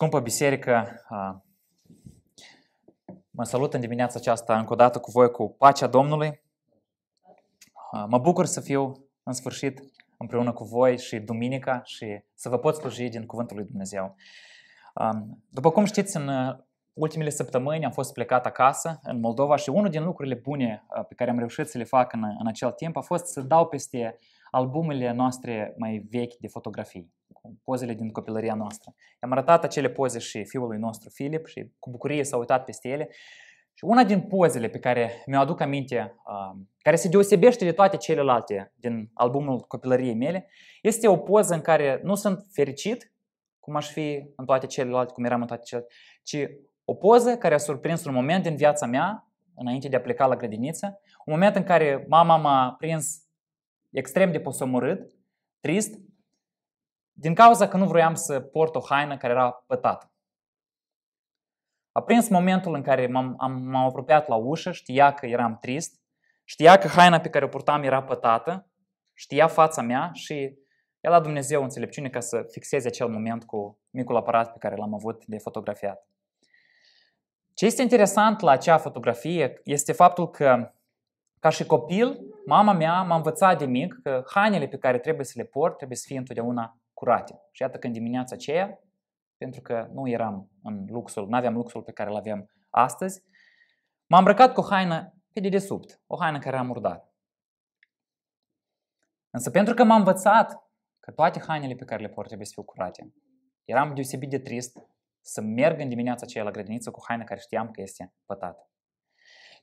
Scumpă biserică, mă salut în dimineața aceasta încă o dată cu voi cu pacea Domnului. Mă bucur să fiu în sfârșit împreună cu voi și duminica și să vă pot sluji din Cuvântul lui Dumnezeu. După cum știți, în uh, ultimele săptămâni am fost plecat acasă în Moldova și unul din lucrurile bune pe care am reușit să le fac în, în acel timp a fost să dau peste albumele noastre mai vechi de fotografii pozele din copilăria noastră. I-am arătat acele poze și fiului nostru Filip și cu bucurie s-a uitat peste ele. Și una din pozele pe care mi-o aduc aminte, care se deosebește de toate celelalte din albumul copilăriei mele, este o poză în care nu sunt fericit, cum aș fi în toate celelalte, cum eram în toate celelalte, ci o poză care a surprins un moment din viața mea, înainte de a pleca la grădiniță, un moment în care mama m-a prins extrem de posomorât, trist din cauza că nu vroiam să port o haină care era pătată. A prins momentul în care m-am, am, m-am apropiat la ușă, știa că eram trist, știa că haina pe care o purtam era pătată, știa fața mea și i-a dat Dumnezeu înțelepciune ca să fixeze acel moment cu micul aparat pe care l-am avut de fotografiat. Ce este interesant la acea fotografie este faptul că, ca și copil, mama mea m-a învățat de mic că hainele pe care trebuie să le port trebuie să fie întotdeauna curate. Și iată când în dimineața aceea, pentru că nu eram în luxul, nu aveam luxul pe care îl avem astăzi, m-am îmbrăcat cu o haină pe dedesubt, o haină care era murdară. Însă pentru că m-am învățat că toate hainele pe care le port trebuie să fiu curate, eram deosebit de trist să merg în dimineața aceea la grădiniță cu haina care știam că este pătată.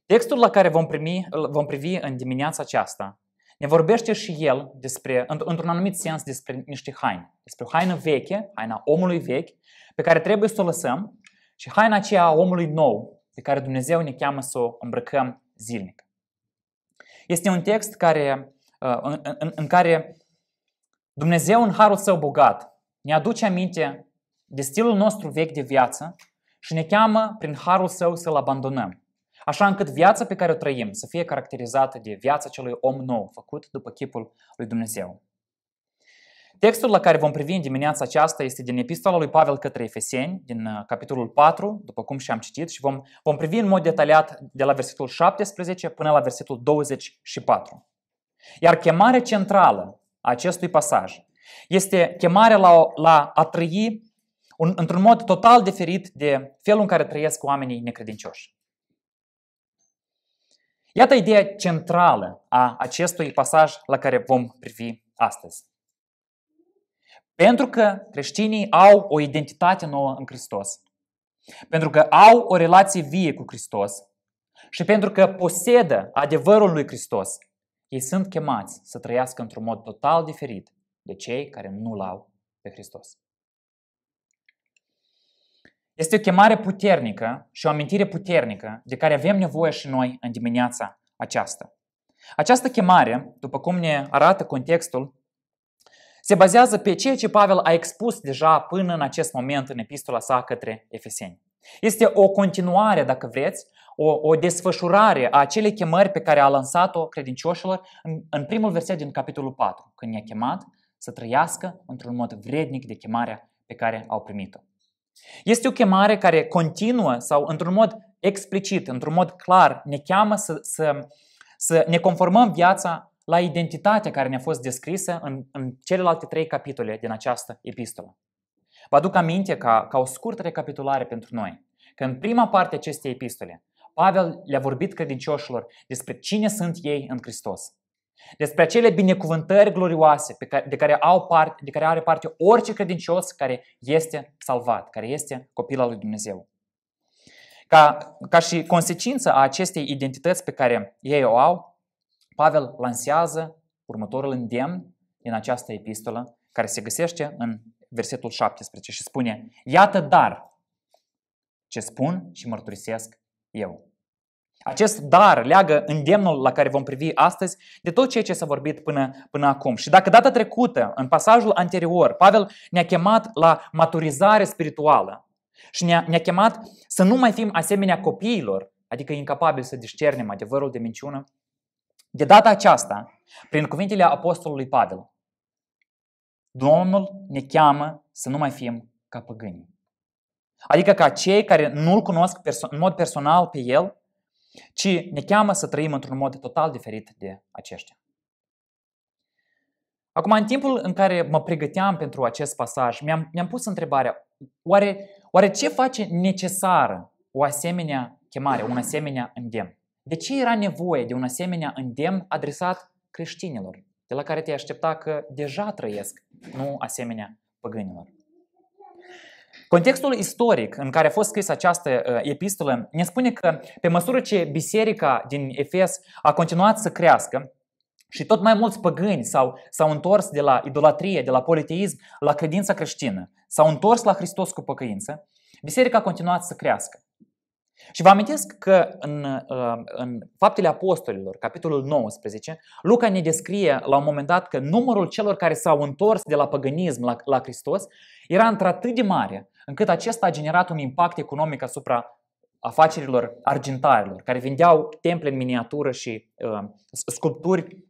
Textul la care vom, primi, vom privi în dimineața aceasta ne vorbește și el despre, într-un anumit sens despre niște haine, despre o haină veche, haina omului vechi, pe care trebuie să o lăsăm și haina aceea a omului nou, pe care Dumnezeu ne cheamă să o îmbrăcăm zilnic. Este un text care, uh, în, în, în care Dumnezeu, în harul său bogat, ne aduce aminte de stilul nostru vechi de viață și ne cheamă prin harul său să-l abandonăm Așa încât viața pe care o trăim să fie caracterizată de viața celui om nou, făcut după chipul lui Dumnezeu. Textul la care vom privi în dimineața aceasta este din Epistola lui Pavel către Efeseni, din uh, capitolul 4, după cum și am citit, și vom, vom privi în mod detaliat de la versetul 17 până la versetul 24. Iar chemarea centrală a acestui pasaj este chemarea la, la a trăi un, într-un mod total diferit de felul în care trăiesc oamenii necredincioși. Iată ideea centrală a acestui pasaj la care vom privi astăzi. Pentru că creștinii au o identitate nouă în Hristos, pentru că au o relație vie cu Hristos și pentru că posedă adevărul lui Hristos, ei sunt chemați să trăiască într-un mod total diferit de cei care nu l-au pe Hristos. Este o chemare puternică și o amintire puternică de care avem nevoie și noi în dimineața aceasta. Această chemare, după cum ne arată contextul, se bazează pe ceea ce Pavel a expus deja până în acest moment în epistola sa către Efeseni. Este o continuare, dacă vreți, o, o desfășurare a acelei chemări pe care a lansat-o credincioșilor în, în primul verset din capitolul 4, când i-a chemat să trăiască într-un mod vrednic de chemarea pe care au primit-o. Este o chemare care continuă sau într-un mod explicit, într-un mod clar, ne cheamă să, să, să ne conformăm viața la identitatea care ne-a fost descrisă în, în celelalte trei capitole din această epistolă. Vă aduc aminte ca, ca o scurtă recapitulare pentru noi, că în prima parte a acestei epistole, Pavel le-a vorbit credincioșilor despre cine sunt ei în Hristos despre acele binecuvântări glorioase pe care, de, care au parte, de care are parte orice credincios care este salvat, care este copil al lui Dumnezeu. Ca, ca și consecință a acestei identități pe care ei o au, Pavel lansează următorul îndemn din această epistolă, care se găsește în versetul 17 și spune Iată dar ce spun și mărturisesc eu. Acest dar leagă îndemnul la care vom privi astăzi de tot ceea ce s-a vorbit până, până acum. Și dacă data trecută, în pasajul anterior, Pavel ne-a chemat la maturizare spirituală și ne-a, ne chemat să nu mai fim asemenea copiilor, adică incapabili să discernem adevărul de minciună, de data aceasta, prin cuvintele apostolului Pavel, Domnul ne cheamă să nu mai fim ca păgânii. Adică ca cei care nu-L cunosc perso- în mod personal pe El, ci ne cheamă să trăim într-un mod total diferit de aceștia. Acum, în timpul în care mă pregăteam pentru acest pasaj, mi-am, mi-am pus întrebarea, oare, oare ce face necesară o asemenea chemare, un asemenea îndemn? De ce era nevoie de un asemenea îndemn adresat creștinilor, de la care te aștepta că deja trăiesc, nu asemenea păgânilor? Contextul istoric în care a fost scrisă această uh, epistolă ne spune că pe măsură ce biserica din Efes a continuat să crească, și tot mai mulți păgâni s-au, s-au întors de la idolatrie, de la politeism, la credința creștină. S-au întors la Hristos cu păcăință. Biserica a continuat să crească. Și vă amintesc că în, uh, în Faptele Apostolilor, capitolul 19, Luca ne descrie la un moment dat că numărul celor care s-au întors de la păgânism la, la Hristos era într-atât de mare încât acesta a generat un impact economic asupra afacerilor argintarilor, care vindeau temple în miniatură și uh, sculpturi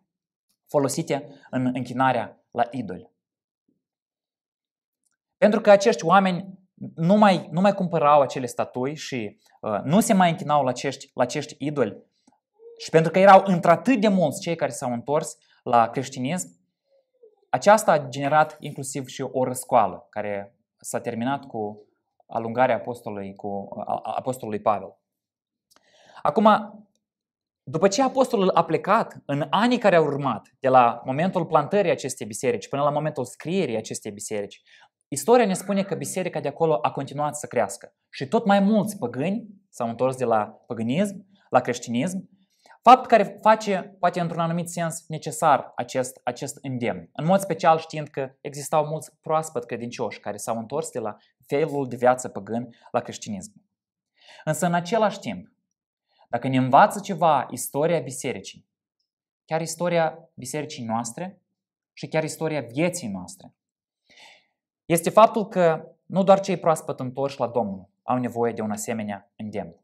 folosite în închinarea la idoli. Pentru că acești oameni nu mai, nu mai cumpărau acele statui și uh, nu se mai închinau la acești, la acești idoli, și pentru că erau într-atât de mulți cei care s-au întors la creștinism, aceasta a generat inclusiv și o răscoală care s-a terminat cu alungarea apostolului, cu, apostolului Pavel. Acum, după ce apostolul a plecat, în anii care au urmat, de la momentul plantării acestei biserici până la momentul scrierii acestei biserici, istoria ne spune că biserica de acolo a continuat să crească. Și tot mai mulți păgâni s-au întors de la păgânism la creștinism Fapt care face, poate într-un anumit sens, necesar acest, acest îndemn. În mod special știind că existau mulți proaspăt credincioși care s-au întors de la felul de viață păgân la creștinism. Însă în același timp, dacă ne învață ceva istoria bisericii, chiar istoria bisericii noastre și chiar istoria vieții noastre, este faptul că nu doar cei proaspăt întorși la Domnul au nevoie de un asemenea îndemn.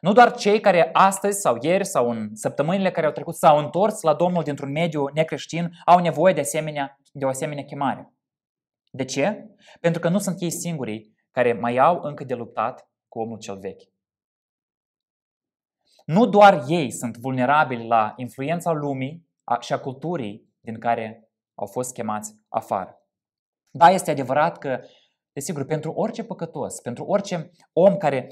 Nu doar cei care astăzi sau ieri sau în săptămânile care au trecut s-au întors la Domnul dintr-un mediu necreștin au nevoie de, asemenea, de o asemenea chemare. De ce? Pentru că nu sunt ei singurii care mai au încă de luptat cu omul cel vechi. Nu doar ei sunt vulnerabili la influența lumii și a culturii din care au fost chemați afară. Da, este adevărat că, desigur, pentru orice păcătos, pentru orice om care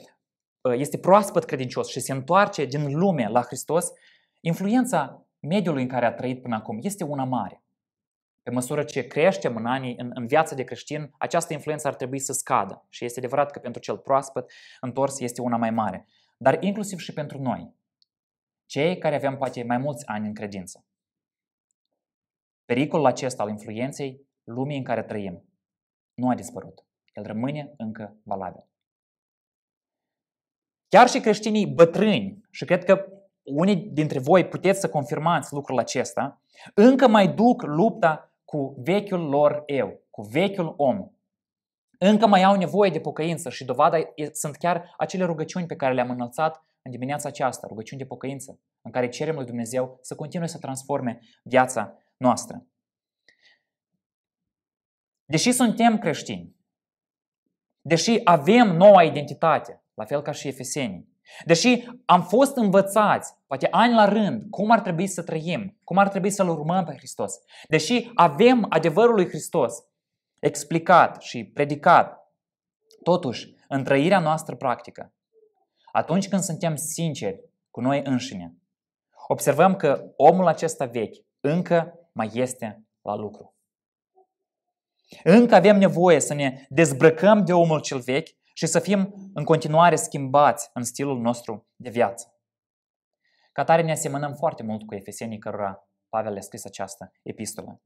Э, este proaspăt credincios și se întoarce din lume la Hristos, influența mediului în care a trăit până acum este una mare. Pe măsură ce creștem în anii, în, în viața de creștin, această influență ar trebui să scadă. Și este adevărat că pentru cel proaspăt întors este una mai mare. Dar inclusiv și pentru noi, cei care avem poate mai mulți ani în credință. Pericolul acesta al influenței lumii în care trăim nu a dispărut. El rămâne încă valabil. Chiar și creștinii bătrâni, și cred că unii dintre voi puteți să confirmați lucrul acesta, încă mai duc lupta cu vechiul lor eu, cu vechiul om. Încă mai au nevoie de pocăință și dovada sunt chiar acele rugăciuni pe care le-am înălțat în dimineața aceasta, rugăciuni de pocăință, în care cerem lui Dumnezeu să continue să transforme viața noastră. Deși suntem creștini, deși avem noua identitate, la fel ca și efesenii. Deși am fost învățați, poate ani la rând, cum ar trebui să trăim, cum ar trebui să-L urmăm pe Hristos. Deși avem adevărul lui Hristos explicat și predicat, totuși, în trăirea noastră practică, atunci când suntem sinceri cu noi înșine, observăm că omul acesta vechi încă mai este la lucru. Încă avem nevoie să ne dezbrăcăm de omul cel vechi și să fim în continuare schimbați în stilul nostru de viață. Ca tare ne asemănăm foarte mult cu efesenii cărora Pavel le-a scris această epistolă.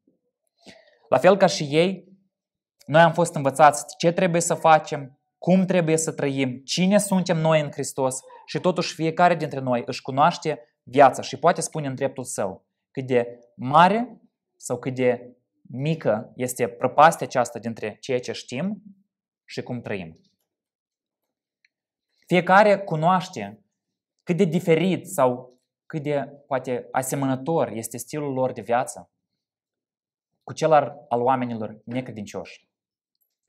La fel ca și ei, noi am fost învățați ce trebuie să facem, cum trebuie să trăim, cine suntem noi în Hristos și totuși fiecare dintre noi își cunoaște viața și poate spune în dreptul său cât de mare sau cât de mică este prăpastia aceasta dintre ceea ce știm și cum trăim. Fiecare cunoaște cât de diferit sau cât de poate asemănător este stilul lor de viață cu cel al, oamenilor necredincioși,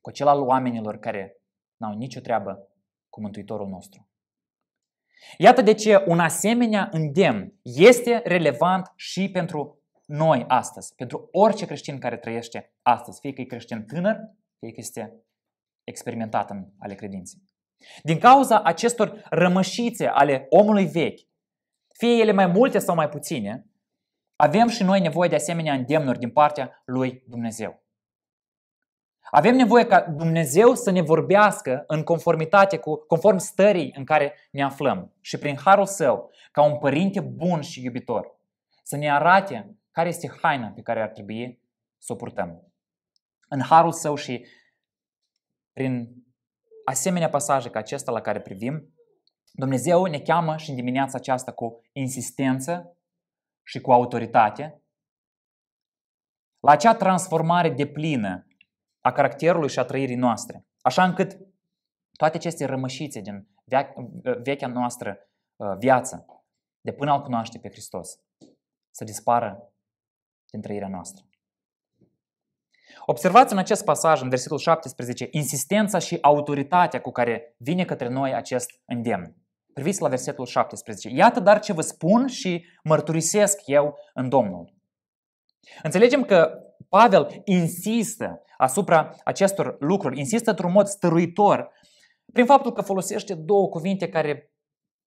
cu cel al oamenilor care n-au nicio treabă cu Mântuitorul nostru. Iată de ce un asemenea îndemn este relevant și pentru noi astăzi, pentru orice creștin care trăiește astăzi, fie că e creștin tânăr, fie că este experimentat în ale credinței. Din cauza acestor rămășițe ale omului vechi, fie ele mai multe sau mai puține, avem și noi nevoie de asemenea îndemnuri din partea lui Dumnezeu. Avem nevoie ca Dumnezeu să ne vorbească în conformitate cu, conform stării în care ne aflăm și prin harul său, ca un părinte bun și iubitor, să ne arate care este haina pe care ar trebui să o purtăm. În harul său și prin asemenea pasaje ca acesta la care privim, Dumnezeu ne cheamă și în dimineața aceasta cu insistență și cu autoritate la acea transformare deplină a caracterului și a trăirii noastre, așa încât toate aceste rămășițe din vechea noastră uh, viață, de până al cunoaște pe Hristos, să dispară din trăirea noastră. Observați în acest pasaj, în versetul 17, insistența și autoritatea cu care vine către noi acest îndemn. Priviți la versetul 17. Iată dar ce vă spun și mărturisesc eu în Domnul. Înțelegem că Pavel insistă asupra acestor lucruri, insistă într-un mod stăruitor, prin faptul că folosește două cuvinte care,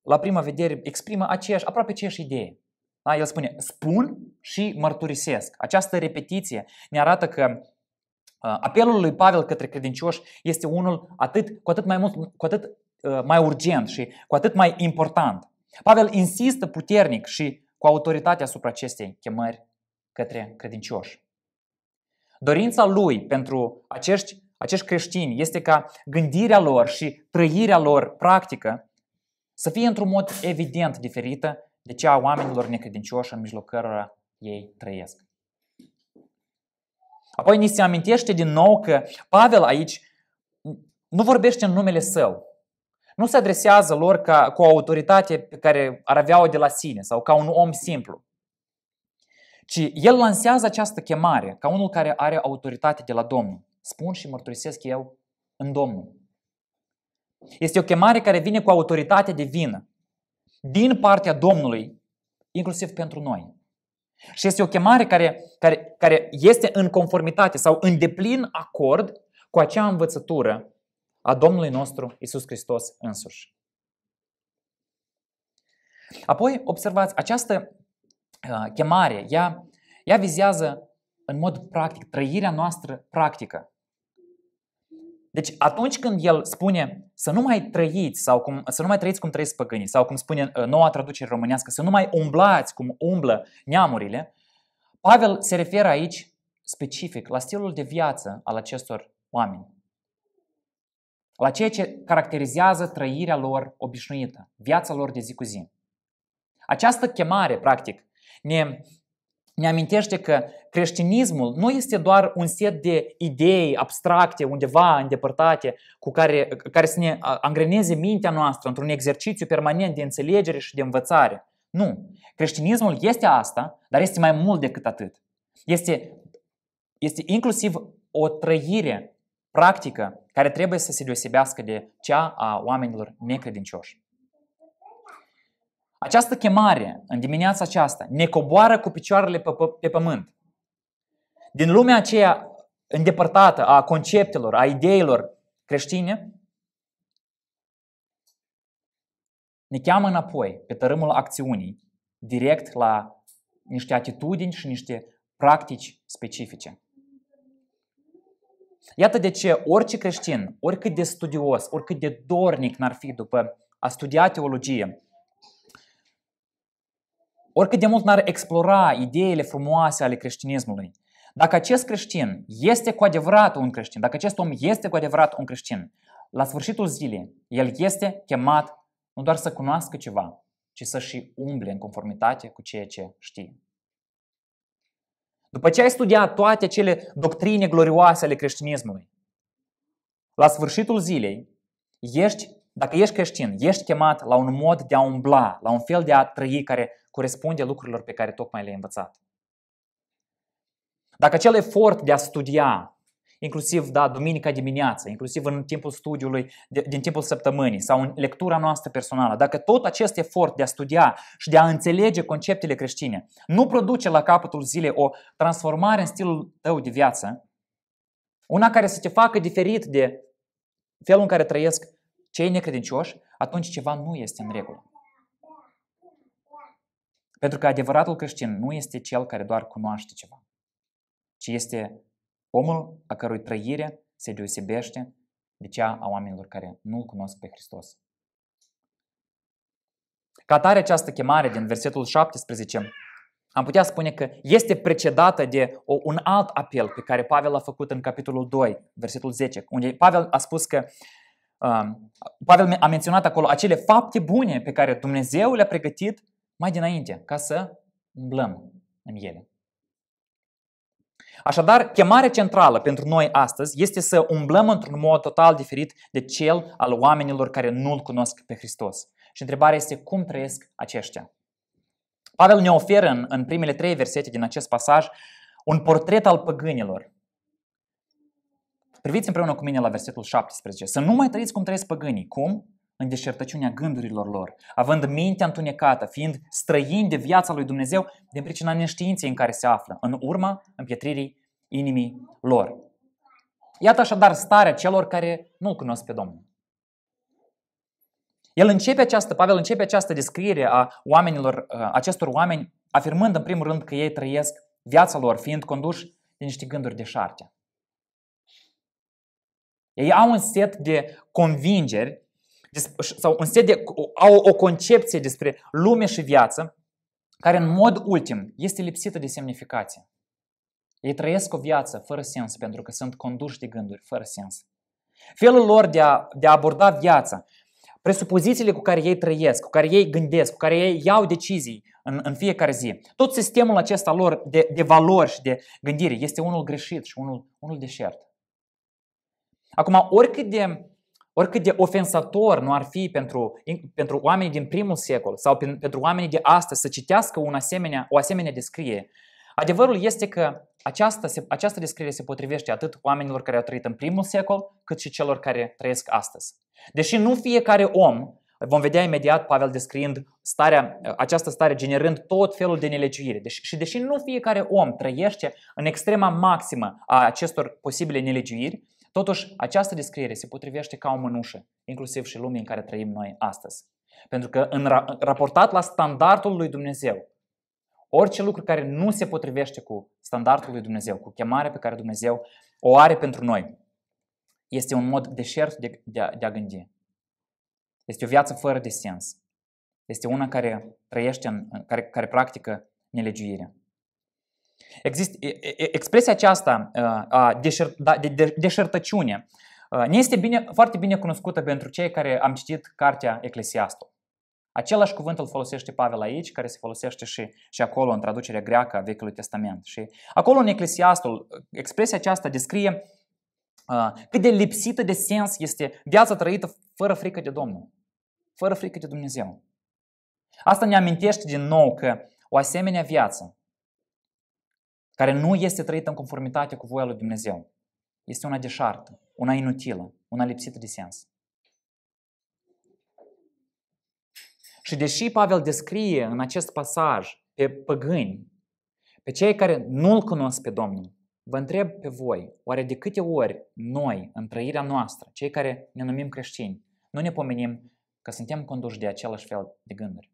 la prima vedere, exprimă aceeași, aproape aceeași idee. Da? El spune, spun și mărturisesc. Această repetiție ne arată că Uh, apelul lui Pavel către credincioși este unul atât, cu atât mai mult, cu atât uh, mai urgent și cu atât mai important. Pavel insistă puternic și cu autoritate asupra acestei chemări către credincioși. Dorința lui pentru acești, acești creștini este ca gândirea lor și trăirea lor practică să fie într-un mod evident diferită de cea a oamenilor necredincioși în mijlocul cărora ei trăiesc. Apoi ni se amintește din nou că Pavel aici nu vorbește în numele său. Nu se adresează lor ca, cu o autoritate pe care ar avea-o de la sine sau ca un om simplu. Ci el lansează această chemare ca unul care are autoritate de la Domnul. Spun și mărturisesc eu în Domnul. Este o chemare care vine cu autoritate divină, din partea Domnului, inclusiv pentru noi. Și este o chemare care, care care este în conformitate sau în deplin acord cu acea învățătură a Domnului nostru Isus Hristos însuși. Apoi, observați, această uh, chemare, ea, ea vizează în mod practic, trăirea noastră practică. Deci atunci când el spune să nu mai trăiți sau cum, să nu mai trăiți cum trăiesc păgânii sau cum spune uh, noua traducere românească, să nu mai umblați cum umblă neamurile, Pavel se referă aici specific la stilul de viață al acestor oameni, la ceea ce caracterizează trăirea lor obișnuită, viața lor de zi cu zi. Această chemare, practic, ne, ne amintește că creștinismul nu este doar un set de idei abstracte, undeva îndepărtate, cu care, care să ne angreneze mintea noastră într-un exercițiu permanent de înțelegere și de învățare, nu. Creștinismul este asta, dar este mai mult decât atât. Este, este inclusiv o trăire practică care trebuie să se deosebească de cea a oamenilor necredincioși. Această chemare în dimineața aceasta ne coboară cu picioarele pe, pe, pe pământ. Din lumea aceea îndepărtată a conceptelor, a ideilor creștine, ne cheamă înapoi pe tărâmul acțiunii, direct la niște atitudini și niște practici specifice. Iată de ce orice creștin, oricât de studios, oricât de dornic n-ar fi după a studia teologie, oricât de mult n-ar explora ideile frumoase ale creștinismului, dacă acest creștin este cu adevărat un creștin, dacă acest om este cu adevărat un creștin, la sfârșitul zilei, el este chemat nu doar să cunoască ceva, ci să și umble în conformitate cu ceea ce știe. După ce ai studiat toate acele doctrine glorioase ale creștinismului, la sfârșitul zilei, ești, dacă ești creștin, ești chemat la un mod de a umbla, la un fel de a trăi care corespunde lucrurilor pe care tocmai le-ai învățat. Dacă acel efort de a studia, inclusiv da, duminica dimineață, inclusiv în timpul studiului, de, din timpul săptămânii sau în lectura noastră personală, dacă tot acest efort de a studia și de a înțelege conceptele creștine nu produce la capătul zilei o transformare în stilul tău de viață, una care să te facă diferit de felul în care trăiesc cei necredincioși, atunci ceva nu este în regulă. Pentru că adevăratul creștin nu este cel care doar cunoaște ceva, ci este Omul a cărui trăire se deosebește de cea a oamenilor care nu-L cunosc pe Hristos. Ca atare această chemare din versetul 17 am putea spune că este precedată de un alt apel pe care Pavel a făcut în capitolul 2, versetul 10, unde Pavel a spus că uh, Pavel a menționat acolo acele fapte bune pe care Dumnezeu le-a pregătit mai dinainte, ca să umblăm în ele. Așadar, chemarea centrală pentru noi astăzi este să umblăm într-un mod total diferit de cel al oamenilor care nu-L cunosc pe Hristos. Și întrebarea este cum trăiesc aceștia. Pavel ne oferă în, în primele trei versete din acest pasaj un portret al păgânilor. Priviți împreună cu mine la versetul 17. Să nu mai trăiți cum trăiesc păgânii. Cum? în deșertăciunea gândurilor lor, având mintea întunecată, fiind străini de viața lui Dumnezeu din pricina neștiinței în care se află, în urma împietririi inimii lor. Iată așadar starea celor care nu-L cunosc pe Domnul. El începe această, Pavel începe această descriere a oamenilor, ă, acestor oameni, afirmând în primul rând că ei trăiesc viața lor, fiind conduși de niște gânduri de deșarte. Ei au un set de convingeri sau un set de, au o concepție despre lume și viață care în mod ultim este lipsită de semnificație. Ei trăiesc o viață fără sens pentru că sunt conduși de gânduri fără sens. Felul lor de a, de a aborda viața, presupozițiile cu care ei trăiesc, cu care ei gândesc, cu care ei iau decizii în, în fiecare zi, tot sistemul acesta lor de, de valori și de gândire este unul greșit și unul, unul deșert. Acum, oricât de oricât de ofensator nu ar fi pentru, pentru oamenii din primul secol sau pentru oamenii de astăzi să citească un asemenea, o asemenea descriere, adevărul este că această, această descriere se potrivește atât oamenilor care au trăit în primul secol, cât și celor care trăiesc astăzi. Deși nu fiecare om, vom vedea imediat Pavel descriind starea, această stare generând tot felul de nelegiuire. Deși, și deși nu fiecare om trăiește în extrema maximă a acestor posibile nelegiuiri, Totuși, această descriere se potrivește ca o mânușă, inclusiv și lumii în care trăim noi astăzi. Pentru că în ra- raportat la standardul lui Dumnezeu, orice lucru care nu se potrivește cu standardul lui Dumnezeu, cu chemarea pe care Dumnezeu o are pentru noi, este un mod deșert de, de, a, de a gândi. Este o viață fără de sens. Este una care trăiește, în, care, care practică nelegiuirea. Exist, expresia aceasta uh, a da, de, deșertăciune uh, ne este bine, foarte bine cunoscută pentru cei care am citit cartea Eclesiastul. Același cuvânt îl folosește Pavel aici, care se folosește și, și acolo în traducerea greacă a Vechiului Testament. Și acolo în Eclesiastul, expresia aceasta descrie uh, cât de lipsită de sens este viața trăită fără frică de Domnul, fără frică de Dumnezeu. Asta ne amintește din nou că o asemenea viață care nu este trăită în conformitate cu voia lui Dumnezeu, este una deșartă, una inutilă, una lipsită de sens. Și deși Pavel descrie în acest pasaj pe păgâni, pe cei care nu-L cunosc pe Domnul, vă întreb pe voi, oare de câte ori noi, în trăirea noastră, cei care ne numim creștini, nu ne pomenim că suntem conduși de același fel de gânduri?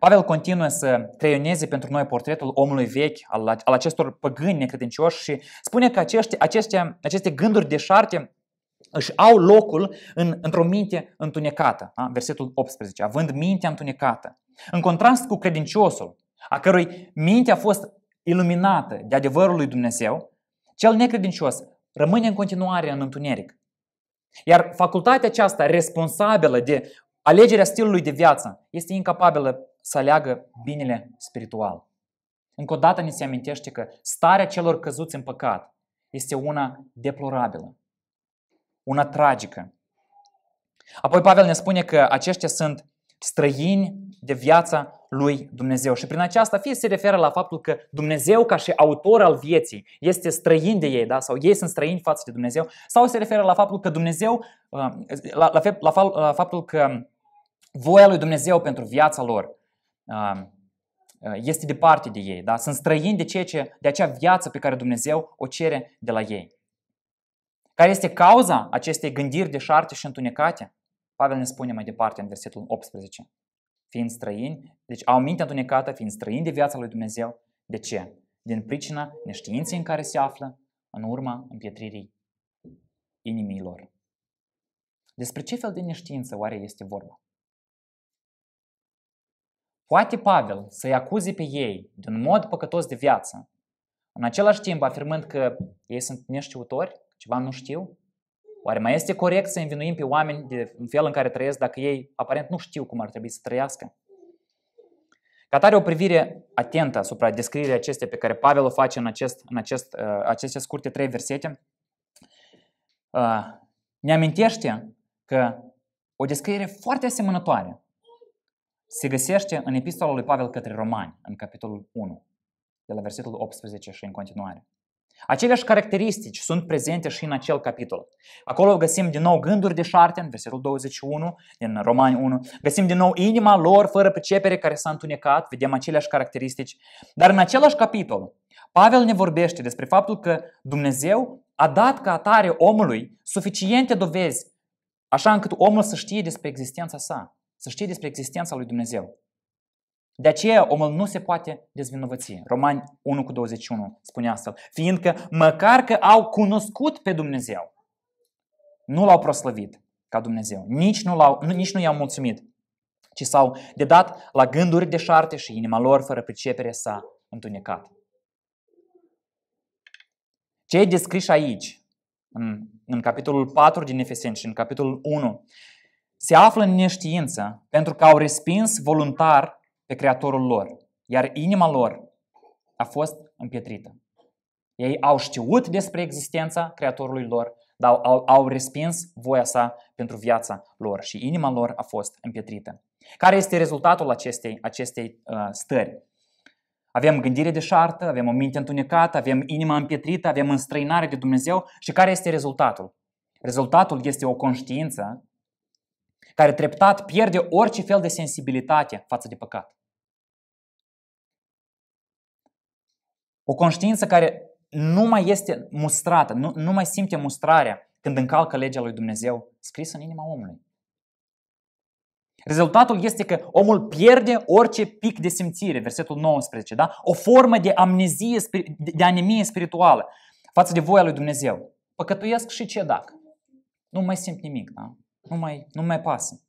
Pavel continuă să creioneze pentru noi portretul omului vechi, al, al acestor păgâni necredincioși și spune că acești, aceste, aceste gânduri deșarte își au locul în, într-o minte întunecată. a? Da? Versetul 18. Având mintea întunecată. În contrast cu credinciosul, a cărui minte a fost iluminată de adevărul lui Dumnezeu, cel necredincios rămâne în continuare în întuneric. Iar facultatea aceasta responsabilă de alegerea stilului de viață este incapabilă să aleagă binele spiritual. Încă o dată ne se amintește că starea celor căzuți în păcat este una deplorabilă, una tragică. Apoi Pavel ne spune că aceștia sunt străini de viața lui Dumnezeu. Și prin aceasta fie se referă la faptul că Dumnezeu ca și autor al vieții este străin de ei, da? sau ei sunt străini față de Dumnezeu, sau se referă la faptul că Dumnezeu, uh, la, la, la, la faptul că voia lui Dumnezeu pentru viața lor Um, uh, este departe de ei, da? sunt străini de, ceea ce, de acea viață pe care Dumnezeu o cere de la ei. Care este cauza acestei gândiri de șarte și întunecate? Pavel ne spune mai departe în versetul 18. Fiind străini, deci au mintea întunecată, fiind străini de viața lui Dumnezeu. De ce? Din pricina neștiinței în care se află, în urma împietririi inimilor. Despre ce fel de neștiință oare este vorba? Poate Pavel să-i acuze pe ei de un mod păcătos de viață, în același timp afirmând că ei sunt neștiutori, ceva nu știu? Oare mai este corect să învinuim pe oameni de un fel în care trăiesc dacă ei aparent nu știu cum ar trebui să trăiască? Ca tare o privire atentă asupra descrierii acestei pe care Pavel o face în, acest, în acest, uh, aceste scurte trei versete, uh, ne amintește că o descriere foarte asemănătoare se găsește în epistola lui Pavel către romani, în capitolul 1, de la versetul 18 și în continuare. Aceleași caracteristici sunt prezente și în acel capitol. Acolo găsim din nou gânduri de șarte, în versetul 21, din Romani 1. Găsim din nou inima lor fără pricepere care s-a întunecat, vedem aceleași caracteristici. Dar în același capitol, Pavel ne vorbește despre faptul că Dumnezeu a dat ca atare omului suficiente dovezi, așa încât omul să știe despre existența sa să știe despre existența lui Dumnezeu. De aceea omul nu se poate dezvinovăți. Romani 1 cu 21 spune astfel. Fiindcă măcar că au cunoscut pe Dumnezeu, nu l-au proslăvit ca Dumnezeu, nici nu, l-au, nici nu i-au mulțumit, ci s-au dedat la gânduri șarte și inima lor fără pricepere s-a întunecat. e descris aici, în, în capitolul 4 din Efeseni și în capitolul 1, se află în neștiință pentru că au respins voluntar pe Creatorul lor, iar inima lor a fost împietrită. Ei au știut despre existența Creatorului lor, dar au, au respins voia sa pentru viața lor și inima lor a fost împietrită. Care este rezultatul acestei, acestei uh, stări? Avem gândire deșartă, avem o minte întunecată, avem inima împietrită, avem înstrăinare de Dumnezeu și care este rezultatul? Rezultatul este o conștiință care treptat pierde orice fel de sensibilitate față de păcat. O conștiință care nu mai este mustrată, nu, nu mai simte mustrarea când încalcă legea lui Dumnezeu scrisă în inima omului. Rezultatul este că omul pierde orice pic de simțire, versetul 19, da? o formă de amnezie, de anemie spirituală față de voia lui Dumnezeu. Păcătuiesc și ce dacă? Nu mai simt nimic, da? nu mai, nu mai pasă.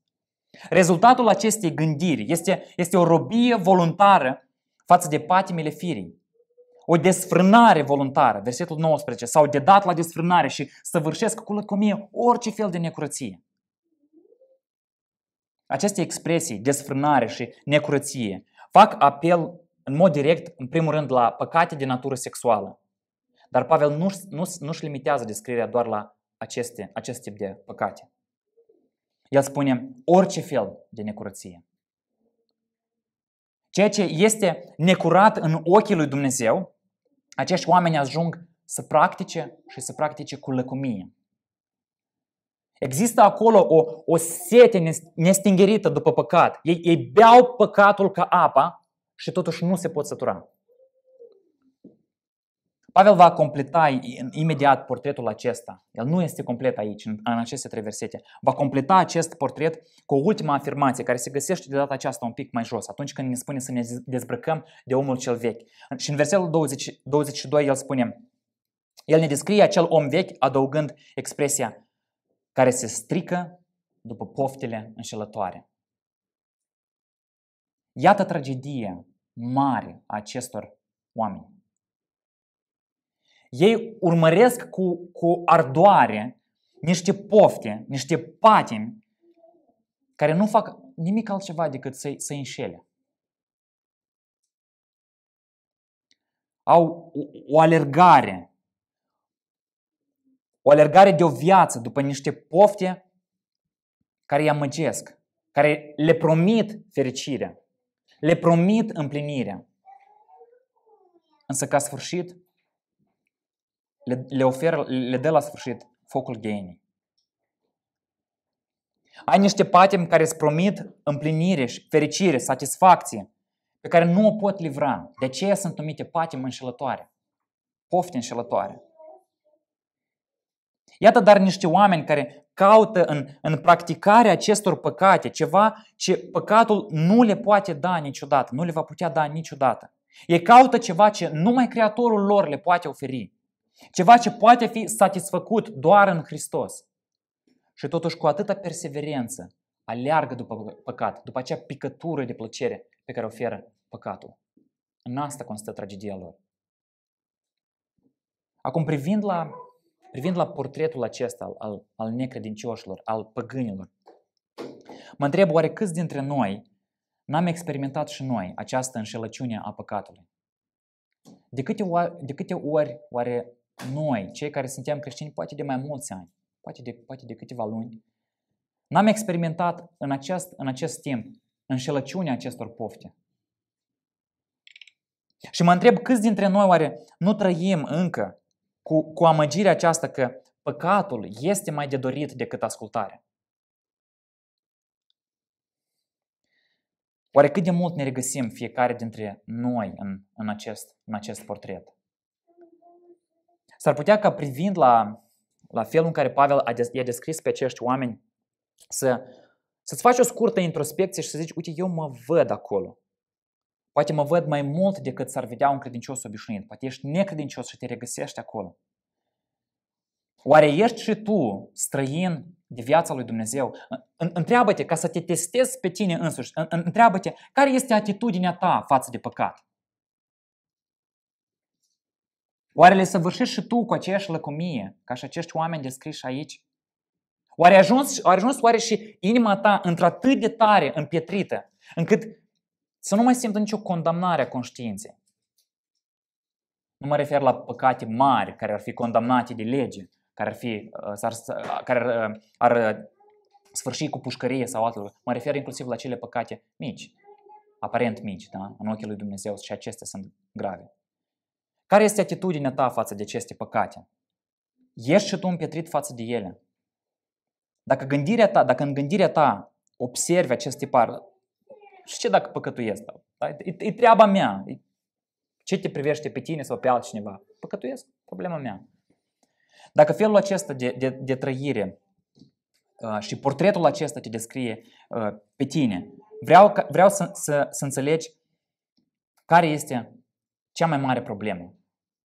Rezultatul acestei gândiri este, este o robie voluntară față de patimile firii. O desfrânare voluntară, versetul 19, sau de dat la desfrânare și săvârșesc cu lăcomie orice fel de necurăție. Aceste expresii, desfrânare și necurăție, fac apel în mod direct, în primul rând, la păcate de natură sexuală. Dar Pavel nu, nu, nu-și limitează descrierea doar la aceste, acest tip de păcate. El spune orice fel de necurăție. Ceea ce este necurat în ochii lui Dumnezeu, acești oameni ajung să practice și să practice cu lăcomie. Există acolo o, o sete nestingerită după păcat. Ei, ei beau păcatul ca apa și totuși nu se pot sătura. Pavel va completa imediat portretul acesta. El nu este complet aici, în, aceste trei versete. Va completa acest portret cu o ultimă afirmație care se găsește de data aceasta un pic mai jos, atunci când ne spune să ne dezbrăcăm de omul cel vechi. Și în versetul 20, 22 el spune, el ne descrie acel om vechi adăugând expresia care se strică după poftele înșelătoare. Iată tragedie mare a acestor oameni ei urmăresc cu, cu ardoare niște pofte, niște patimi care nu fac nimic altceva decât să-i, să înșele. Au o, o alergare, o alergare de o viață după niște pofte care îi amăgesc, care le promit fericirea, le promit împlinirea. Însă ca sfârșit le, le oferă, le dă la sfârșit focul ghenii. Ai niște patimi care îți promit împlinire, fericire, satisfacție, pe care nu o pot livra. De aceea sunt numite patimi înșelătoare, pofte înșelătoare. Iată dar niște oameni care caută în, în practicarea acestor păcate ceva ce păcatul nu le poate da niciodată, nu le va putea da niciodată. Ei caută ceva ce numai Creatorul lor le poate oferi. Ceva ce poate fi satisfăcut doar în Hristos. Și totuși cu atâta perseverență aleargă după păcat, după acea picătură de plăcere pe care oferă păcatul. În asta constă tragedia lor. Acum, privind la, privind la portretul acesta al, al, al necredincioșilor, al păgânilor, mă întreb oare câți dintre noi n-am experimentat și noi această înșelăciune a păcatului? De câte ori, de câte ori oare noi, cei care suntem creștini, poate de mai mulți ani, poate de, poate de câteva luni, n-am experimentat în acest, în acest timp înșelăciunea acestor pofte. Și mă întreb câți dintre noi oare nu trăim încă cu, cu amăgirea aceasta că păcatul este mai de dorit decât ascultarea. Oare cât de mult ne regăsim fiecare dintre noi în, în, acest, în acest portret? S-ar putea ca privind la, la felul în care Pavel a des, i-a descris pe acești oameni să, să-ți faci o scurtă introspecție și să zici, uite, eu mă văd acolo. Poate mă văd mai mult decât s-ar vedea un credincios obișnuit. Poate ești necredincios și te regăsești acolo. Oare ești și tu străin de viața lui Dumnezeu? Întreabă-te, ca să te testezi pe tine însuși, întreabă-te care este atitudinea ta față de păcat. Oare le săvârșești și tu cu aceeași lăcomie ca și acești oameni descriși aici? Oare a ajuns, a ajuns oare și inima ta într-atât de tare împietrită, încât să nu mai simtă nicio condamnare a conștiinței? Nu mă refer la păcate mari care ar fi condamnate de lege, care ar, fi, uh, ar, uh, care ar, uh, ar sfârși cu pușcărie sau altele. Mă refer inclusiv la cele păcate mici, aparent mici, da? în ochii lui Dumnezeu și acestea sunt grave. Care este atitudinea ta față de aceste păcate? Ești și tu împietrit față de ele. Dacă, gândirea ta, dacă în gândirea ta observi acest tipar, și ce dacă păcătuiesc? Da? da e, e treaba mea. Ce te privește pe tine sau pe altcineva? Păcătuiesc, problema mea. Dacă felul acesta de, de, de trăire uh, și portretul acesta te descrie uh, pe tine, vreau, vreau să, să, să înțelegi care este cea mai mare problemă,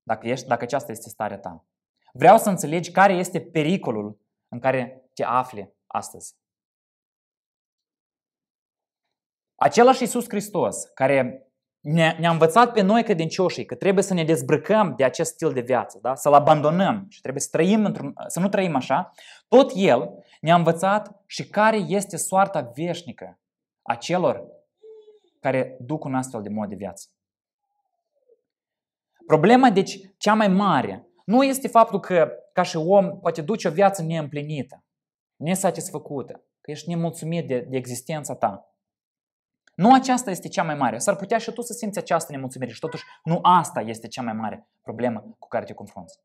dacă, ești, dacă aceasta este starea ta. Vreau să înțelegi care este pericolul în care te afli astăzi. Același Iisus Hristos, care ne, ne-a învățat pe noi credincioșii că trebuie să ne dezbrăcăm de acest stil de viață, da? să-l abandonăm și trebuie să, trăim să nu trăim așa, tot El ne-a învățat și care este soarta veșnică a celor care duc un astfel de mod de viață. Problema, deci, cea mai mare nu este faptul că, ca și om, poate duce o viață neîmplinită, nesatisfăcută, că ești nemulțumit de, de existența ta. Nu aceasta este cea mai mare. S-ar putea și tu să simți această nemulțumire și totuși nu asta este cea mai mare problemă cu care te confrunți.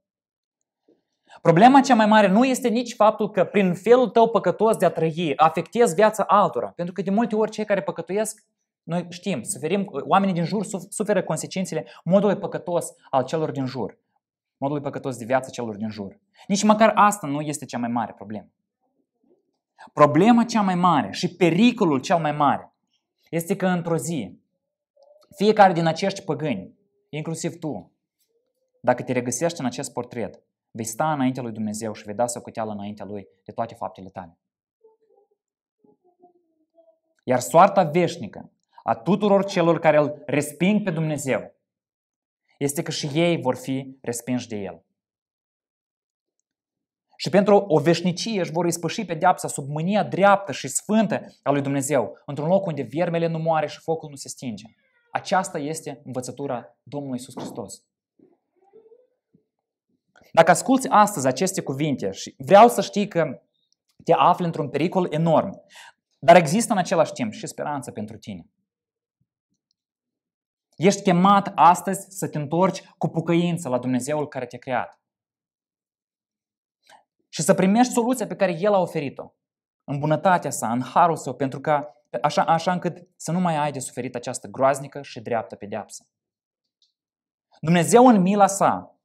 Problema cea mai mare nu este nici faptul că prin felul tău păcătos de a trăi afectezi viața altora, pentru că de multe ori cei care păcătuiesc noi știm, suferim, oamenii din jur suferă consecințele modului păcătos al celor din jur, modului păcătos de viață celor din jur. Nici măcar asta nu este cea mai mare problemă. Problema cea mai mare și pericolul cel mai mare este că într-o zi, fiecare din acești păgâni, inclusiv tu, dacă te regăsești în acest portret, vei sta înaintea lui Dumnezeu și vei da socoteală înaintea lui de toate faptele tale. Iar soarta veșnică a tuturor celor care îl resping pe Dumnezeu este că și ei vor fi respinși de El. Și pentru o veșnicie își vor ispăși pedeapsa sub mânia dreaptă și sfântă a lui Dumnezeu, într-un loc unde viermele nu moare și focul nu se stinge. Aceasta este învățătura Domnului Isus Hristos. Dacă asculți astăzi aceste cuvinte și vreau să știi că te afli într-un pericol enorm, dar există în același timp și speranță pentru tine. Ești chemat astăzi să te întorci cu pucăință la Dumnezeul care te-a creat. Și să primești soluția pe care El a oferit-o. În bunătatea sa, în harul său, pentru că așa, așa încât să nu mai ai de suferit această groaznică și dreaptă pedeapsă. Dumnezeu în mila sa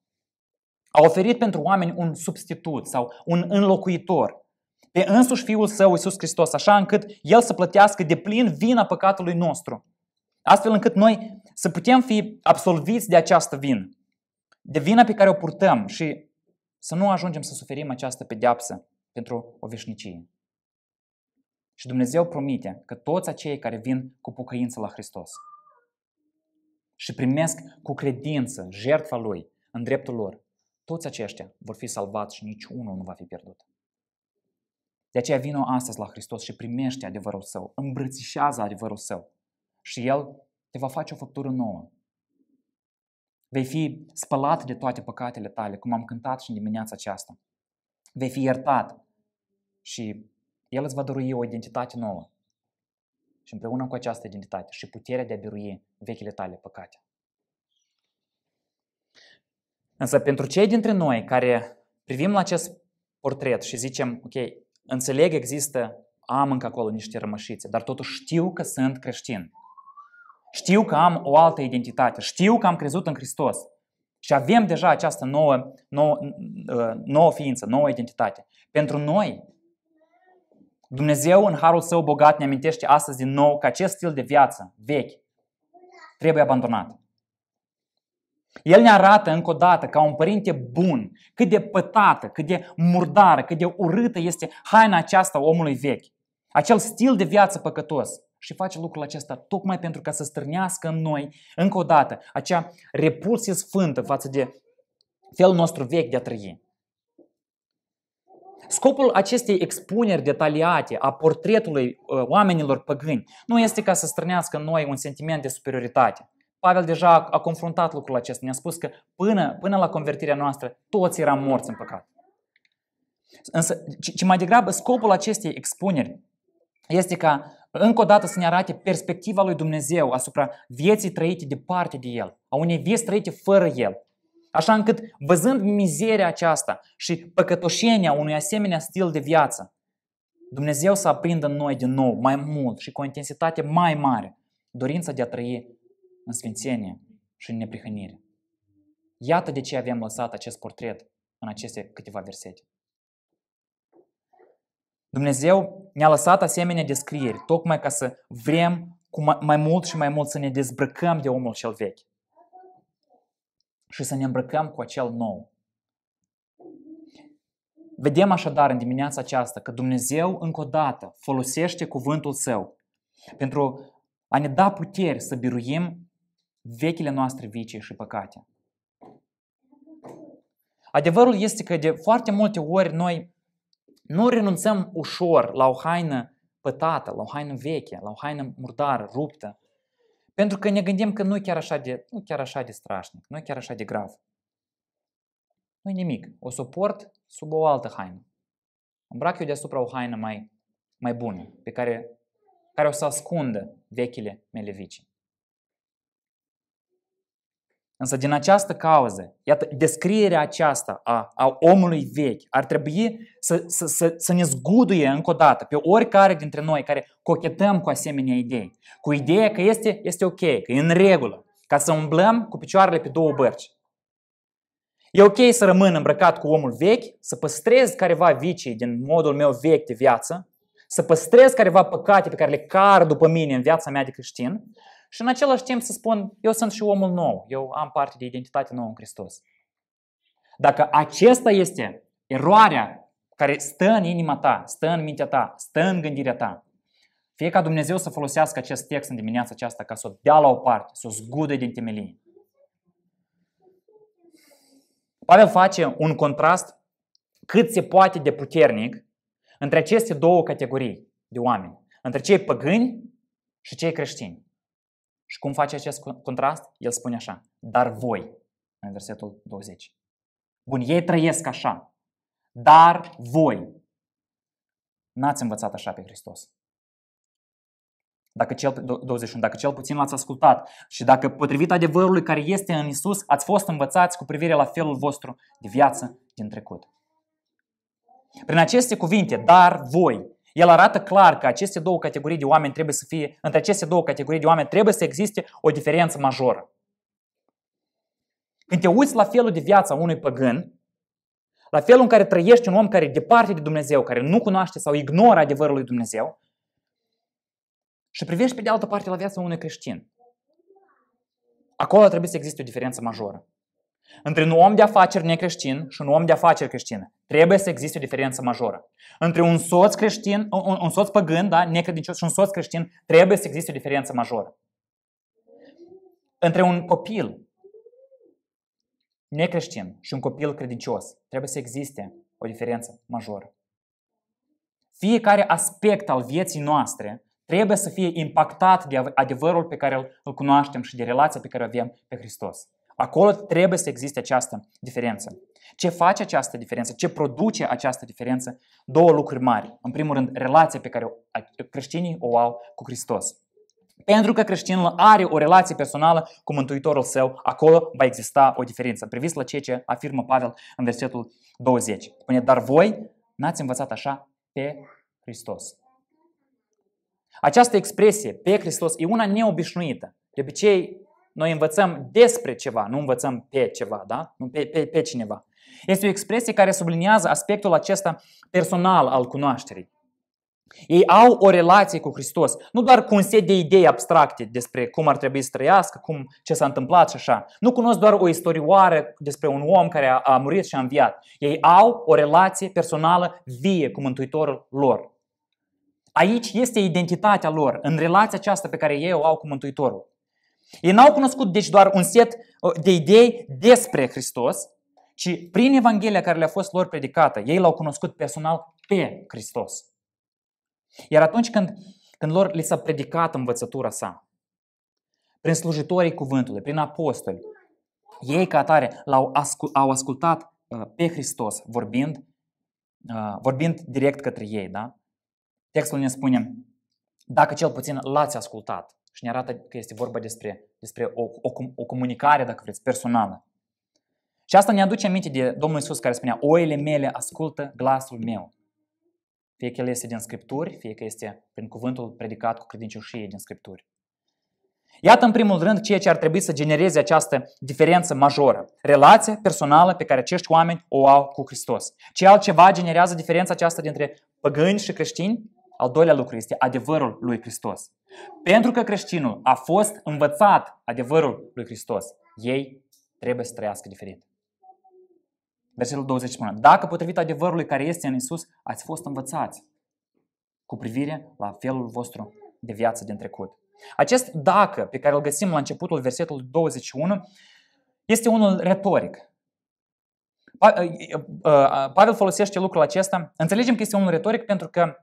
a oferit pentru oameni un substitut sau un înlocuitor pe însuși Fiul Său, Iisus Hristos, așa încât El să plătească de plin vina păcatului nostru. Astfel încât noi să putem fi absolviți de această vină, de vina pe care o purtăm și să nu ajungem să suferim această pedeapsă pentru o veșnicie. Și Dumnezeu promite că toți acei care vin cu pocăință la Hristos și primesc cu credință jertfa Lui în dreptul lor, toți aceștia vor fi salvați și niciunul nu va fi pierdut. De aceea vină astăzi la Hristos și primește adevărul său, îmbrățișează adevărul său și El te va face o făptură nouă. Vei fi spălat de toate păcatele tale, cum am cântat și în dimineața aceasta. Vei fi iertat și El îți va dărui o identitate nouă. Și împreună cu această identitate și puterea de a birui vechile tale păcate. Însă pentru cei dintre noi care privim la acest portret și zicem, ok, înțeleg există, am încă acolo niște rămășițe, dar totuși știu că sunt creștin. Știu că am o altă identitate, știu că am crezut în Hristos. Și avem deja această nouă, nouă, uh, nouă ființă, nouă identitate. Pentru noi, Dumnezeu, în harul său bogat, ne amintește astăzi din nou că acest stil de viață vechi trebuie abandonat. El ne arată încă o dată ca un părinte bun, cât de pătată, cât de murdară, cât de urâtă este haina aceasta omului vechi. Acel stil de viață păcătos și face lucrul acesta tocmai pentru ca să strânească în noi, încă o dată, acea repulsie sfântă față de felul nostru vechi de a trăi. Scopul acestei expuneri detaliate a portretului uh, oamenilor păgâni nu este ca să strânească în noi un sentiment de superioritate. Pavel deja a confruntat lucrul acesta, ne-a spus că până, până la convertirea noastră toți eram morți în păcat. Însă, ce mai degrabă, scopul acestei expuneri este ca încă o dată să ne arate perspectiva lui Dumnezeu asupra vieții trăite departe de El, a unei vieți trăite fără El. Așa încât, văzând mizeria aceasta și păcătoșenia unui asemenea stil de viață, Dumnezeu să aprindă în noi din nou mai mult și cu o intensitate mai mare dorința de a trăi în sfințenie și în neprihănire. Iată de ce avem lăsat acest portret în aceste câteva versete. Dumnezeu ne-a lăsat asemenea descrieri, tocmai ca să vrem cu mai mult și mai mult să ne dezbrăcăm de omul cel vechi și să ne îmbrăcăm cu acel nou. Vedem așadar în dimineața aceasta că Dumnezeu încă o dată folosește cuvântul său pentru a ne da puteri să biruim vechile noastre vicii și păcate. Adevărul este că de foarte multe ori noi nu renunțăm ușor la o haină pătată, la o haină veche, la o haină murdară, ruptă, pentru că ne gândim că nu e chiar așa de, nu chiar așa de strașnic, nu e chiar așa de grav. nu e nimic. O să o port sub o altă haină. Îmbrac eu deasupra o haină mai, mai bună, pe care, care o să ascundă vechile mele vicii. Însă din această cauză, iată, descrierea aceasta a, a omului vechi ar trebui să, să, să, să ne zguduie încă o dată pe oricare dintre noi care cochetăm cu asemenea idei. Cu ideea că este, este ok, că e în regulă, ca să umblăm cu picioarele pe două bărci. E ok să rămân îmbrăcat cu omul vechi, să păstrez careva vicii din modul meu vechi de viață, să păstrez careva păcate pe care le car după mine în viața mea de creștin, și în același timp să spun, eu sunt și omul nou, eu am parte de identitate nouă în Hristos. Dacă acesta este eroarea care stă în inima ta, stă în mintea ta, stă în gândirea ta, fie ca Dumnezeu să folosească acest text în dimineața aceasta ca să o dea la o parte, să o zgude din temelie. Pavel face un contrast cât se poate de puternic între aceste două categorii de oameni, între cei păgâni și cei creștini. Și cum face acest contrast? El spune așa, dar voi, în versetul 20. Bun, ei trăiesc așa, dar voi n-ați învățat așa pe Hristos. Dacă cel, 21, dacă cel puțin l-ați ascultat și dacă potrivit adevărului care este în Isus, ați fost învățați cu privire la felul vostru de viață din trecut. Prin aceste cuvinte, dar voi, el arată clar că aceste două categorii de oameni trebuie să fie, între aceste două categorii de oameni trebuie să existe o diferență majoră. Când te uiți la felul de viață a unui păgân, la felul în care trăiești un om care e departe de Dumnezeu, care nu cunoaște sau ignoră adevărul lui Dumnezeu, și privești pe de altă parte la viața unui creștin, acolo trebuie să existe o diferență majoră. Între un om de afaceri necreștin și un om de afaceri creștină. Trebuie să existe o diferență majoră. Între un soț creștin, un, un soț păgân, da, necredincios și un soț creștin, trebuie să existe o diferență majoră. Între un copil necreștin și un copil credincios, trebuie să existe o diferență majoră. Fiecare aspect al vieții noastre trebuie să fie impactat de adevărul pe care îl cunoaștem și de relația pe care o avem pe Hristos. Acolo trebuie să existe această diferență. Ce face această diferență? Ce produce această diferență? Două lucruri mari. În primul rând, relația pe care creștinii o au cu Hristos. Pentru că creștinul are o relație personală cu Mântuitorul său, acolo va exista o diferență. Priviți la ceea ce afirmă Pavel în versetul 20. Spune, dar voi n-ați învățat așa pe Hristos. Această expresie, pe Hristos, e una neobișnuită. De obicei, noi învățăm despre ceva, nu învățăm pe ceva, da? Nu pe, pe, pe cineva. Este o expresie care subliniază aspectul acesta personal al cunoașterii. Ei au o relație cu Hristos, nu doar cu un set de idei abstracte despre cum ar trebui să trăiască, cum, ce s-a întâmplat și așa. Nu cunosc doar o istorioară despre un om care a, a murit și a înviat. Ei au o relație personală vie cu Mântuitorul lor. Aici este identitatea lor, în relația aceasta pe care ei o au cu Mântuitorul. Ei n-au cunoscut deci doar un set uh, de idei despre Hristos, ci prin Evanghelia care le-a fost lor predicată, ei l-au cunoscut personal pe Hristos. Iar atunci când, când lor li s-a predicat învățătura sa, prin slujitorii cuvântului, prin apostoli, ei ca atare l-au ascult, au ascultat uh, pe Hristos vorbind, uh, vorbind direct către ei. Da? Textul ne spune, dacă cel puțin l-ați ascultat, și ne arată că este vorba despre, despre o, o, o comunicare, dacă vreți, personală. Și asta ne aduce aminte de Domnul Isus care spunea, oile mele ascultă glasul meu. Fie că el este din Scripturi, fie că este prin cuvântul predicat cu credincioșie din Scripturi. Iată în primul rând ceea ce ar trebui să genereze această diferență majoră. Relația personală pe care acești oameni o au cu Hristos. Ce altceva generează diferența aceasta dintre păgâni și creștini? Al doilea lucru este adevărul lui Hristos. Pentru că creștinul a fost învățat adevărul lui Hristos, ei trebuie să trăiască diferit. Versetul 20 spune, dacă potrivit adevărului care este în Isus, ați fost învățați cu privire la felul vostru de viață din trecut. Acest dacă pe care îl găsim la începutul versetului 21 este unul retoric. Uh, uh, uh, Pavel folosește lucrul acesta. Înțelegem că este unul retoric pentru că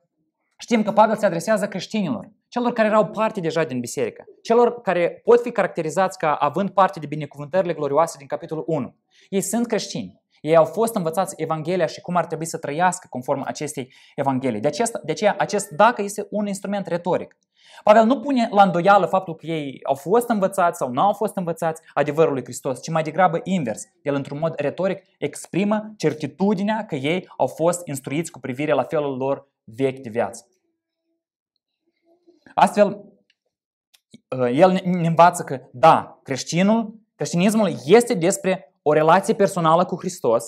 Știm că Pavel se adresează creștinilor, celor care erau parte deja din biserică, celor care pot fi caracterizați ca având parte de binecuvântările glorioase din capitolul 1. Ei sunt creștini, ei au fost învățați Evanghelia și cum ar trebui să trăiască conform acestei Evanghelii. De, aceea, de aceea, acest dacă este un instrument retoric. Pavel nu pune la îndoială faptul că ei au fost învățați sau nu au fost învățați adevărul lui Hristos, ci mai degrabă invers. El, într-un mod retoric, exprimă certitudinea că ei au fost instruiți cu privire la felul lor vechi de viață. Astfel, ă, el ne învață că, da, creștinul, creștinismul este despre o relație personală cu Hristos,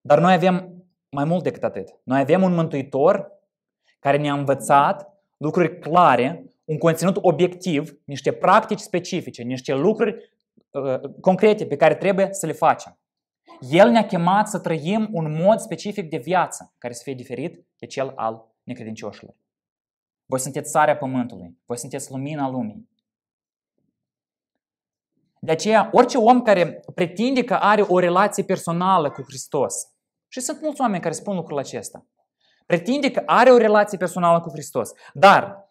dar noi avem mai mult decât atât. Noi avem un mântuitor care ne-a învățat lucruri clare, un conținut obiectiv, niște practici specifice, niște lucruri uh, concrete pe care trebuie să le facem. El ne-a chemat să trăim un mod specific de viață care să fie diferit de cel al necredincioșilor. Voi sunteți sarea pământului, voi sunteți lumina lumii. De aceea, orice om care pretinde că are o relație personală cu Hristos, și sunt mulți oameni care spun lucrul acesta, pretinde că are o relație personală cu Hristos, dar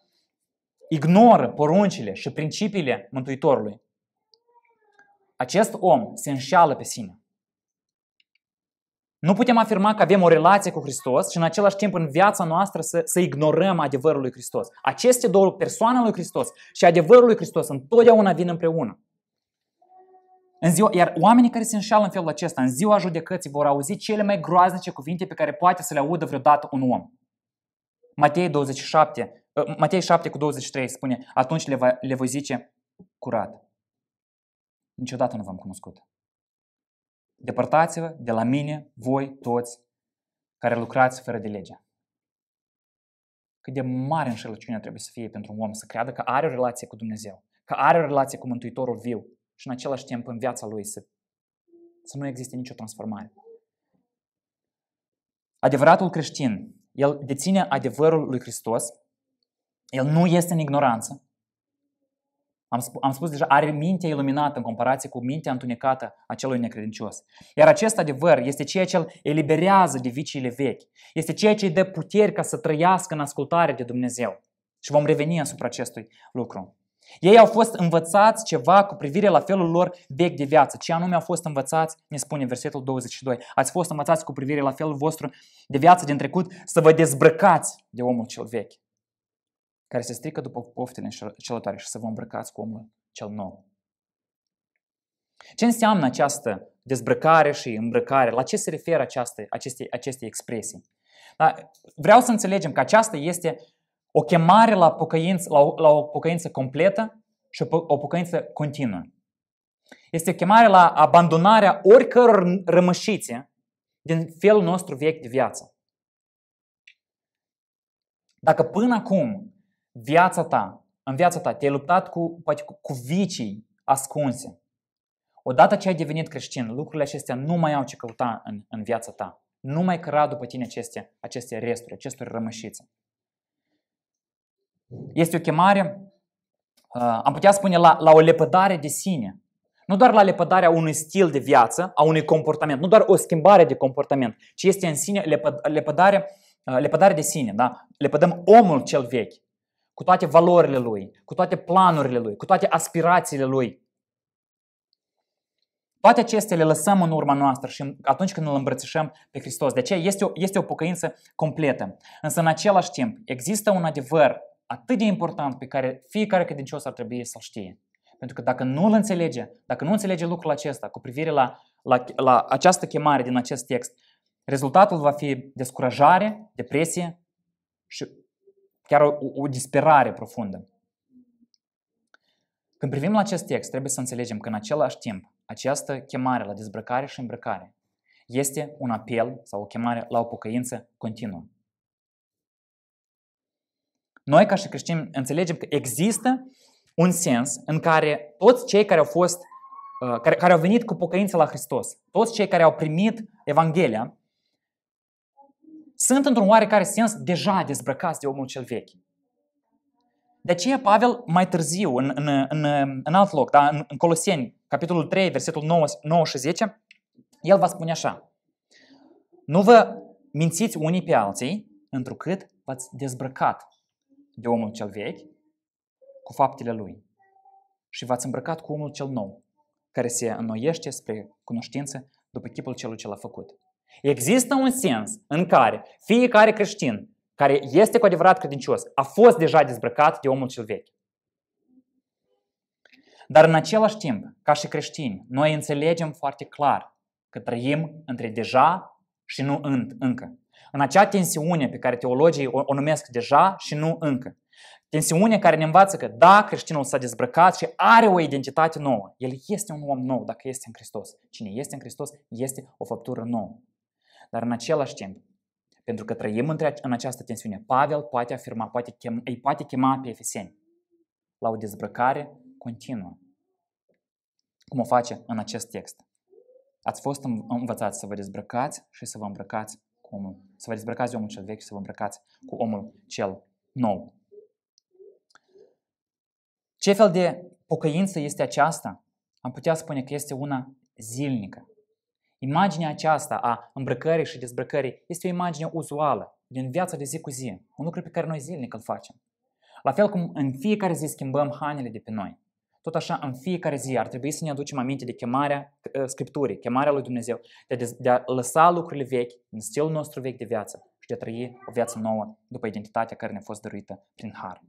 ignoră poruncile și principiile Mântuitorului, acest om se înșeală pe sine. Nu putem afirma că avem o relație cu Hristos și în același timp în viața noastră să, să ignorăm adevărul lui Hristos. Aceste două, persoane lui Hristos și adevărul lui Hristos, întotdeauna vin împreună. În ziua, iar oamenii care se înșală în felul acesta, în ziua judecății, vor auzi cele mai groaznice cuvinte pe care poate să le audă vreodată un om. Matei 27, ă, Matei 7 cu 23 spune, atunci le, va, le voi zice curat. Niciodată nu v-am cunoscut. Depărtați-vă de la mine, voi toți, care lucrați fără de lege. Cât de mare înșelăciune trebuie să fie pentru un om să creadă că are o relație cu Dumnezeu, că are o relație cu Mântuitorul viu și în același timp în viața lui să, să nu existe nicio transformare. Adevăratul creștin, el deține adevărul lui Hristos, el nu este în ignoranță, am, sp- am spus deja, are mintea iluminată în comparație cu mintea întunecată a celui necredincios. Iar acest adevăr este ceea ce îl eliberează de viciile vechi. Este ceea ce îi dă puteri ca să trăiască în ascultare de Dumnezeu. Și vom reveni asupra acestui lucru. Ei au fost învățați ceva cu privire la felul lor vechi de viață. Ce anume au fost învățați, ne spune versetul 22. Ați fost învățați cu privire la felul vostru de viață din trecut să vă dezbrăcați de omul cel vechi care se strică după poftele înșelătoare și să vă îmbrăcați cu omul cel nou. Ce înseamnă această dezbrăcare și îmbrăcare? La ce se referă această, aceste, aceste expresii? Da? Vreau să înțelegem că aceasta este o chemare la, pocăință, la, la o pocăință completă și o, o pocăință continuă. Este o chemare la abandonarea oricăror rămășițe din felul nostru vechi de viață. Dacă până acum viața ta, în viața ta, te-ai luptat cu, poate, cu, cu vicii ascunse. Odată ce ai devenit creștin, lucrurile acestea nu mai au ce căuta în, în viața ta. Nu mai căra după tine aceste, aceste resturi, aceste rămășițe. Este o chemare, uh, am putea spune, la, la o lepădare de sine. Nu doar la lepădarea unui stil de viață, a unui comportament, nu doar o schimbare de comportament, ci este în sine lepă, lepădare, uh, lepădare de sine. Da? Lepădăm omul cel vechi cu toate valorile lui, cu toate planurile lui, cu toate aspirațiile lui. Toate acestea le lăsăm în urma noastră și atunci când îl îmbrățișăm pe Hristos. De aceea este o, este o pocăință completă. Însă în același timp există un adevăr atât de important pe care fiecare credincios ar trebui să-l știe. Pentru că dacă nu îl înțelege, dacă nu înțelege lucrul acesta cu privire la, la, la această chemare din acest text, rezultatul va fi descurajare, depresie și Chiar o, o disperare profundă. Când privim la acest text, trebuie să înțelegem că în același timp această chemare la dezbrăcare și îmbrăcare este un apel sau o chemare la o pocăință continuă. Noi, ca și creștini, înțelegem că există un sens în care toți cei care au fost, uh, care, care au venit cu pocăință la Hristos, toți cei care au primit Evanghelia, sunt într-un oarecare sens deja dezbrăcați de omul cel vechi. De aceea Pavel mai târziu, în, în, în, în alt loc, da, în, în Coloseni, capitolul 3, versetul 9, 9 și 10, el va spune așa. Nu vă mințiți unii pe alții, întrucât v-ați dezbrăcat de omul cel vechi cu faptele lui și v-ați îmbrăcat cu omul cel nou, care se înnoiește spre cunoștință după chipul celui ce l-a făcut. Există un sens în care fiecare creștin care este cu adevărat credincios a fost deja dezbrăcat de omul cel vechi. Dar în același timp, ca și creștini, noi înțelegem foarte clar că trăim între deja și nu încă. În acea tensiune pe care teologii o, o numesc deja și nu încă. Tensiunea care ne învață că da, creștinul s-a dezbrăcat și are o identitate nouă. El este un om nou dacă este în Hristos. Cine este în Hristos este o făptură nouă. Dar în același timp, pentru că trăim în această tensiune, Pavel poate afirma, poate chem, îi poate chema pe efeseni la o dezbrăcare continuă. Cum o face în acest text. Ați fost învățați să vă dezbrăcați și să vă îmbrăcați cu omul. Să vă dezbrăcați de omul cel vechi și să vă îmbrăcați cu omul cel nou. Ce fel de pocăință este aceasta? Am putea spune că este una zilnică. Imaginea aceasta a îmbrăcării și dezbrăcării este o imagine uzuală din viața de zi cu zi, un lucru pe care noi zilnic îl facem. La fel cum în fiecare zi schimbăm hainele de pe noi, tot așa în fiecare zi ar trebui să ne aducem aminte de chemarea ă, Scripturii, chemarea lui Dumnezeu, de a, de a lăsa lucrurile vechi din stilul nostru vechi de viață și de a trăi o viață nouă după identitatea care ne-a fost dăruită prin har.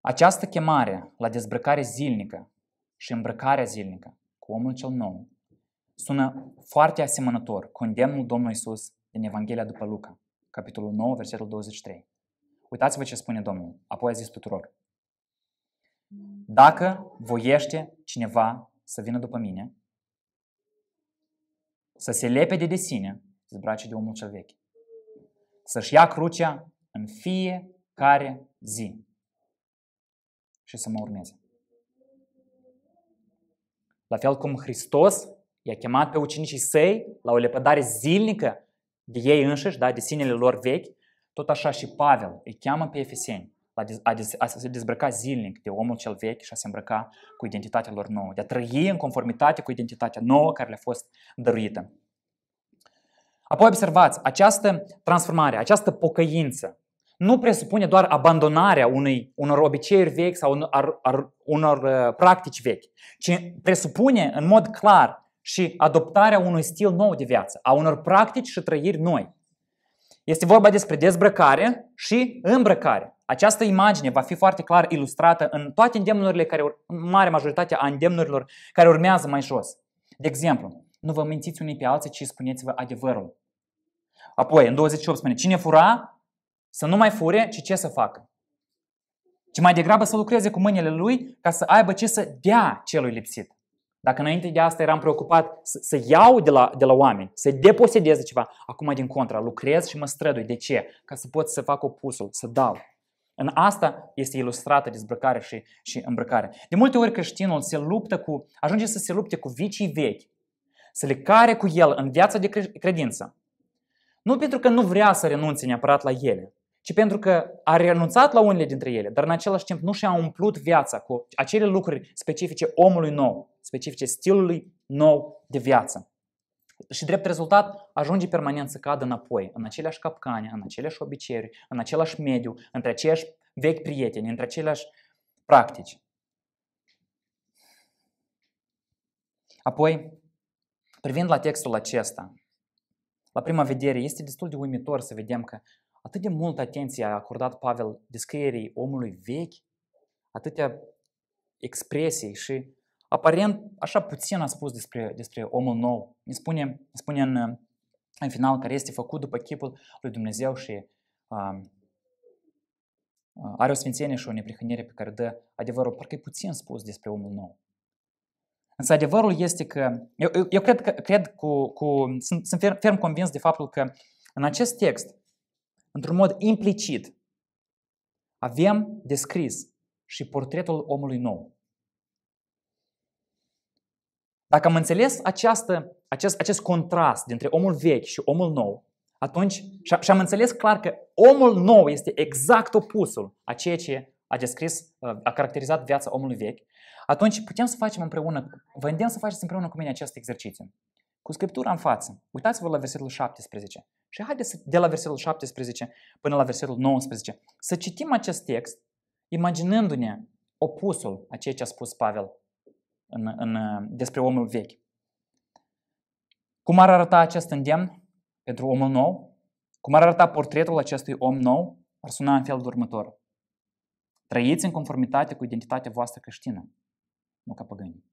Această chemare la dezbrăcare zilnică și îmbrăcarea zilnică cu omul cel nou sună foarte asemănător cu îndemnul Domnului Isus din Evanghelia după Luca, capitolul 9, versetul 23. Uitați-vă ce spune Domnul, apoi a zis tuturor. Dacă voiește cineva să vină după mine, să se lepe de sine, zbrace de omul cel vechi, să-și ia crucea în fiecare zi și să mă urmeze. La fel cum Hristos i-a chemat pe ucenicii săi la o lepădare zilnică de ei înșiși, da, de sinele lor vechi, tot așa și Pavel îi cheamă pe efeseni la a se dezbrăca zilnic de omul cel vechi și a se îmbrăca cu identitatea lor nouă, de a trăi în conformitate cu identitatea nouă care le-a fost dăruită. Apoi observați, această transformare, această pocăință nu presupune doar abandonarea unui, unor obiceiuri vechi sau unor, ar, ar, unor uh, practici vechi, ci presupune în mod clar și adoptarea unui stil nou de viață, a unor practici și trăiri noi. Este vorba despre dezbrăcare și îmbrăcare. Această imagine va fi foarte clar ilustrată în toate îndemnurile care, în mare majoritate a îndemnurilor care urmează mai jos. De exemplu, nu vă mințiți unii pe alții, ci spuneți-vă adevărul. Apoi, în 28 spune, cine fura, să nu mai fure, ci ce să facă? Ci mai degrabă să lucreze cu mâinile lui ca să aibă ce să dea celui lipsit. Dacă înainte de asta eram preocupat să, să iau de la, de la oameni, să deposedez de ceva, acum din contra, lucrez și mă strădui. De ce? Ca să pot să fac opusul, să dau. În asta este ilustrată dezbrăcare și, și îmbrăcare. De multe ori creștinul se luptă cu, ajunge să se lupte cu vicii vechi, să le care cu el în viața de credință. Nu pentru că nu vrea să renunțe neapărat la ele, ci pentru că a renunțat la unele dintre ele, dar în același timp nu și-a umplut viața cu acele lucruri specifice omului nou, specifice stilului nou de viață. Și drept rezultat ajunge permanent să cadă înapoi, în aceleași capcane, în aceleași obiceiuri, în același mediu, între aceiași vechi prieteni, între aceleași practici. Apoi, privind la textul acesta, la prima vedere, este destul de uimitor să vedem că atât de multă atenție a acordat Pavel descrierii omului vechi, atâtea expresii și aparent așa puțin a spus despre, despre omul nou. Ne spune, ne spune în, în final care este făcut după chipul lui Dumnezeu și um, are o sfințenie și o neprihănire pe care dă adevărul. Parcă e puțin spus despre omul nou. Însă adevărul este că, eu, eu cred, că, cred cu, cu sunt, sunt ferm, ferm convins de faptul că în acest text într-un mod implicit, avem descris și portretul omului nou. Dacă am înțeles această, acest, acest contrast dintre omul vechi și omul nou, atunci și am înțeles clar că omul nou este exact opusul a ceea ce a descris, a caracterizat viața omului vechi, atunci putem să facem împreună, vă îndemn să faceți împreună cu mine acest exercițiu. Cu Scriptura în față, uitați-vă la versetul 17. Și haideți să, de la versetul 17 până la versetul 19 să citim acest text imaginându-ne opusul a ceea ce a spus Pavel în, în, despre omul vechi. Cum ar arăta acest îndemn pentru omul nou? Cum ar arăta portretul acestui om nou? Ar suna în felul următor. Trăiți în conformitate cu identitatea voastră creștină, nu ca păgâni.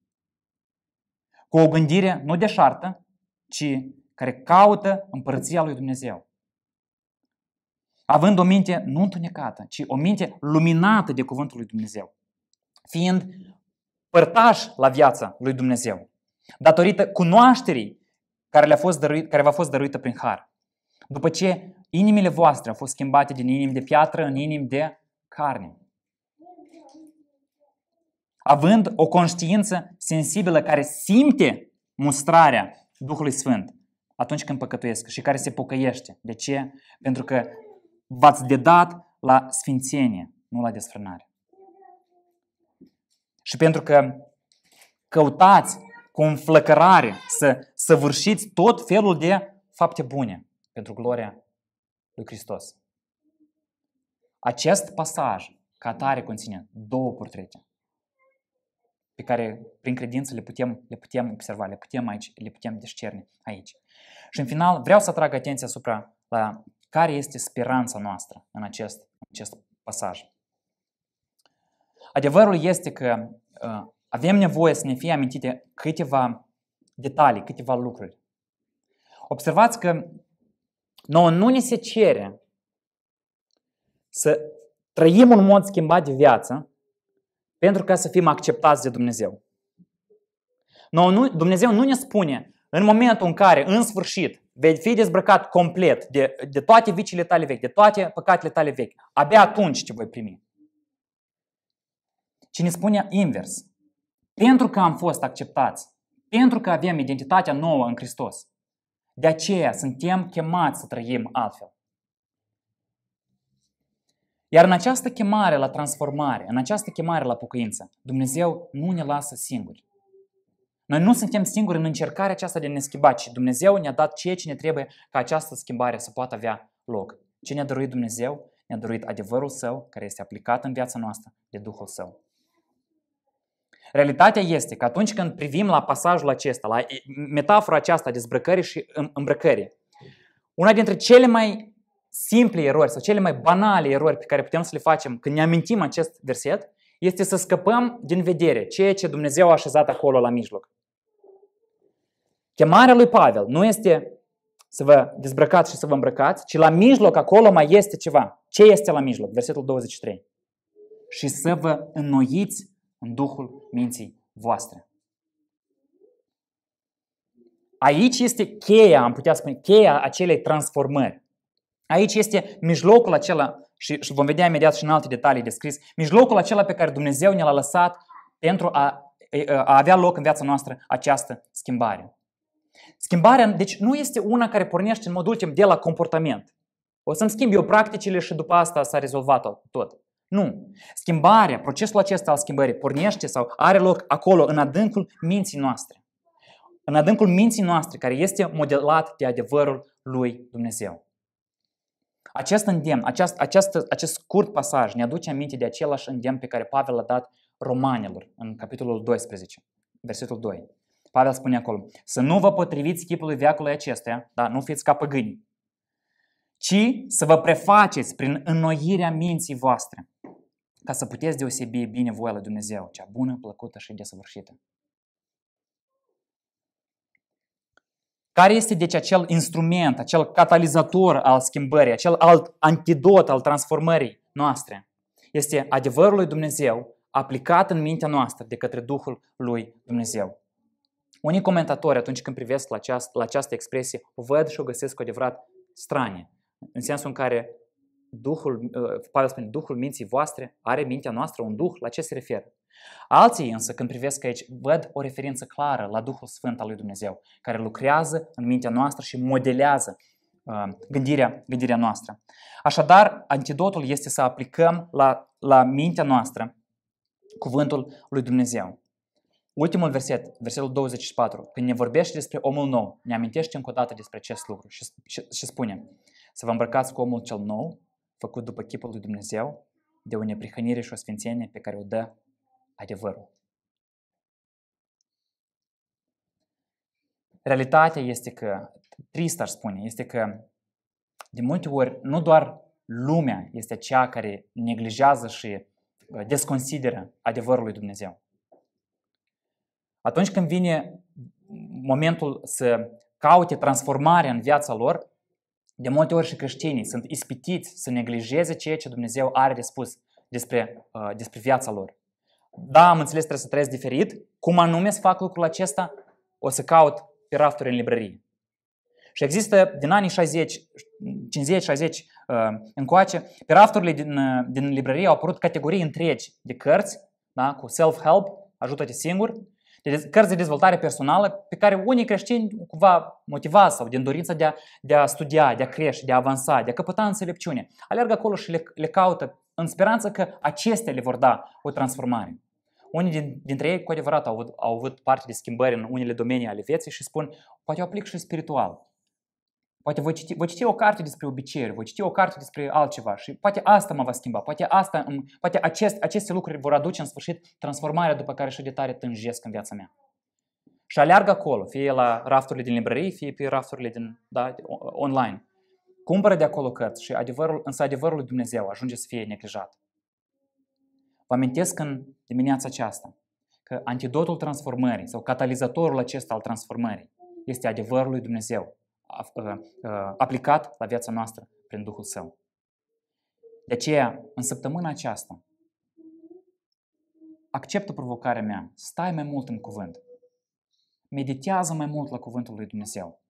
Cu o gândire nu deșartă, ci care caută împărăția lui Dumnezeu. Având o minte nu întunecată, ci o minte luminată de cuvântul lui Dumnezeu. Fiind părtaș la viața lui Dumnezeu. Datorită cunoașterii care, le-a fost dăruit, care v-a fost dăruită prin har. După ce inimile voastre au fost schimbate din inimi de piatră în inimi de carne. Având o conștiință sensibilă care simte mustrarea Duhului Sfânt atunci când păcătuiesc și care se pocăiește. De ce? Pentru că v-ați dedat la sfințenie, nu la desfrânare. Și pentru că căutați cu înflăcărare să săvârșiți tot felul de fapte bune pentru gloria lui Hristos. Acest pasaj, ca tare, conține două portrete pe care prin credință le putem, le putem observa, le putem aici, le putem discerne aici. Și în final vreau să atrag atenția asupra la care este speranța noastră în acest, în acest pasaj. Adevărul este că uh, avem nevoie să ne fie amintite câteva detalii, câteva lucruri. Observați că nouă nu ne se cere să trăim un mod schimbat de viață, pentru ca să fim acceptați de Dumnezeu. No, nu, Dumnezeu nu ne spune în momentul în care, în sfârșit, vei fi dezbrăcat complet de, de toate vicile tale vechi, de toate păcatele tale vechi, abia atunci ce voi primi. Ci ne spune invers. Pentru că am fost acceptați, pentru că avem identitatea nouă în Hristos, de aceea suntem chemați să trăim altfel. Iar în această chemare la transformare, în această chemare la pocăință, Dumnezeu nu ne lasă singuri. Noi nu suntem singuri în încercarea aceasta de a ne schimba, ci Dumnezeu ne-a dat ceea ce ne trebuie ca această schimbare să poată avea loc. Ce ne-a dăruit Dumnezeu? Ne-a dăruit adevărul Său, care este aplicat în viața noastră de Duhul Său. Realitatea este că atunci când privim la pasajul acesta, la metafora aceasta de zbrăcării și îmbrăcării, una dintre cele mai simple erori sau cele mai banale erori pe care putem să le facem când ne amintim acest verset, este să scăpăm din vedere ceea ce Dumnezeu a așezat acolo la mijloc. Chemarea lui Pavel nu este să vă dezbrăcați și să vă îmbrăcați, ci la mijloc acolo mai este ceva. Ce este la mijloc? Versetul 23. Și să vă înnoiți în duhul minții voastre. Aici este cheia, am putea spune, cheia acelei transformări. Aici este mijlocul acela, și vom vedea imediat și în alte detalii descris, mijlocul acela pe care Dumnezeu ne l-a lăsat pentru a, a avea loc în viața noastră această schimbare. Schimbarea, deci, nu este una care pornește în mod ultim de la comportament. O să-mi schimb eu practicile și după asta s-a rezolvat tot. Nu. Schimbarea, procesul acesta al schimbării pornește sau are loc acolo, în adâncul minții noastre. În adâncul minții noastre, care este modelat de adevărul lui Dumnezeu. Acest îndemn, acest acest acest scurt pasaj ne aduce aminte de același îndemn pe care Pavel l-a dat romanilor în capitolul 12, versetul 2. Pavel spune acolo, să nu vă potriviți chipului veacului acestuia, da, nu fiți ca păgâni, ci să vă prefaceți prin înnoirea minții voastre, ca să puteți deosebi voia lui Dumnezeu, cea bună, plăcută și desăvârșită. Care este deci acel instrument, acel catalizator al schimbării, acel alt antidot al transformării noastre? Este adevărul lui Dumnezeu aplicat în mintea noastră de către Duhul lui Dumnezeu. Unii comentatori, atunci când privesc la această, la această expresie, o văd și o găsesc cu adevărat stranie, în sensul în care Duhul, uh, Pavel spune, Duhul minții voastre are mintea noastră un Duh, la ce se referă? Alții însă, când privesc aici, văd o referință clară la Duhul Sfânt al lui Dumnezeu, care lucrează în mintea noastră și modelează uh, gândirea, gândirea noastră. Așadar, antidotul este să aplicăm la, la mintea noastră cuvântul lui Dumnezeu. Ultimul verset, versetul 24, când ne vorbește despre omul nou, ne amintește încă o dată despre acest lucru și, și, și spune să vă îmbrăcați cu omul cel nou, făcut după chipul lui Dumnezeu, de o neprihănire și o sfințenie pe care o dă adevărul. Realitatea este că, trist ar spune, este că de multe ori nu doar lumea este cea care neglijează și uh, desconsideră adevărul lui Dumnezeu. Atunci când vine momentul să caute transformarea în viața lor, de multe ori și creștinii sunt ispitiți să neglijeze ceea ce Dumnezeu are de spus despre, uh, despre viața lor da, am înțeles, trebuie să trăiesc diferit. Cum anume să fac lucrul acesta? O să caut pe rafturi în librărie. Și există din anii 60, 50-60 uh, încoace, pe rafturile din, uh, din librărie au apărut categorii întregi de cărți, da, cu self-help, ajută-te singur, de cărți de dezvoltare personală pe care unii creștini cumva motivați sau din dorința de a, de a studia, de a crește, de a avansa, de a căpăta înțelepciune. Alergă acolo și le, le caută în speranță că acestea le vor da o transformare. Unii dintre ei cu adevărat au avut, au avut parte de schimbări în unele domenii ale vieții și spun, poate o aplic și spiritual. Poate voi citi, voi citi o carte despre obiceiuri, voi citi o carte despre altceva și poate asta mă va schimba, poate, asta, poate acest, aceste lucruri vor aduce în sfârșit transformarea după care și de tare tânjesc în viața mea. Și aleargă acolo, fie la rafturile din librării, fie pe rafturile din, da, online. Cumpără de acolo cărți și adevărul, însă adevărul lui Dumnezeu ajunge să fie neglijat. Vă amintesc în dimineața aceasta că antidotul transformării sau catalizatorul acesta al transformării este adevărul lui Dumnezeu aplicat la viața noastră prin Duhul Său. De aceea, în săptămâna aceasta, acceptă provocarea mea, stai mai mult în cuvânt, meditează mai mult la cuvântul lui Dumnezeu.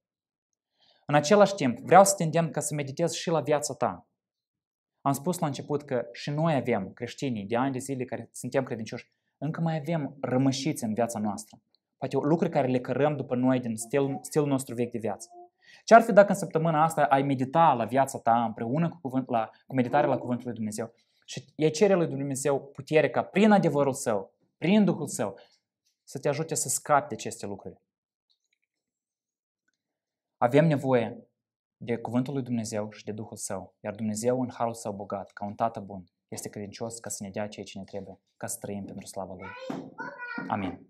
În același timp, vreau să te îndemn ca să meditezi și la viața ta, am spus la început că și noi avem, creștinii, de ani de zile care suntem credincioși, încă mai avem rămășiți în viața noastră. Poate lucruri care le cărăm după noi din stil, stilul nostru vechi de viață. Ce ar fi dacă în săptămâna asta ai medita la viața ta împreună cu, cuvânt, la, cu meditarea la Cuvântul lui Dumnezeu și ei cere lui Dumnezeu putere ca prin adevărul său, prin Duhul său, să te ajute să scapi de aceste lucruri. Avem nevoie de cuvântul lui Dumnezeu și de Duhul Său, iar Dumnezeu în harul Său bogat, ca un tată bun, este credincios ca să ne dea ceea ce ne trebuie, ca să trăim pentru slava Lui. Amin.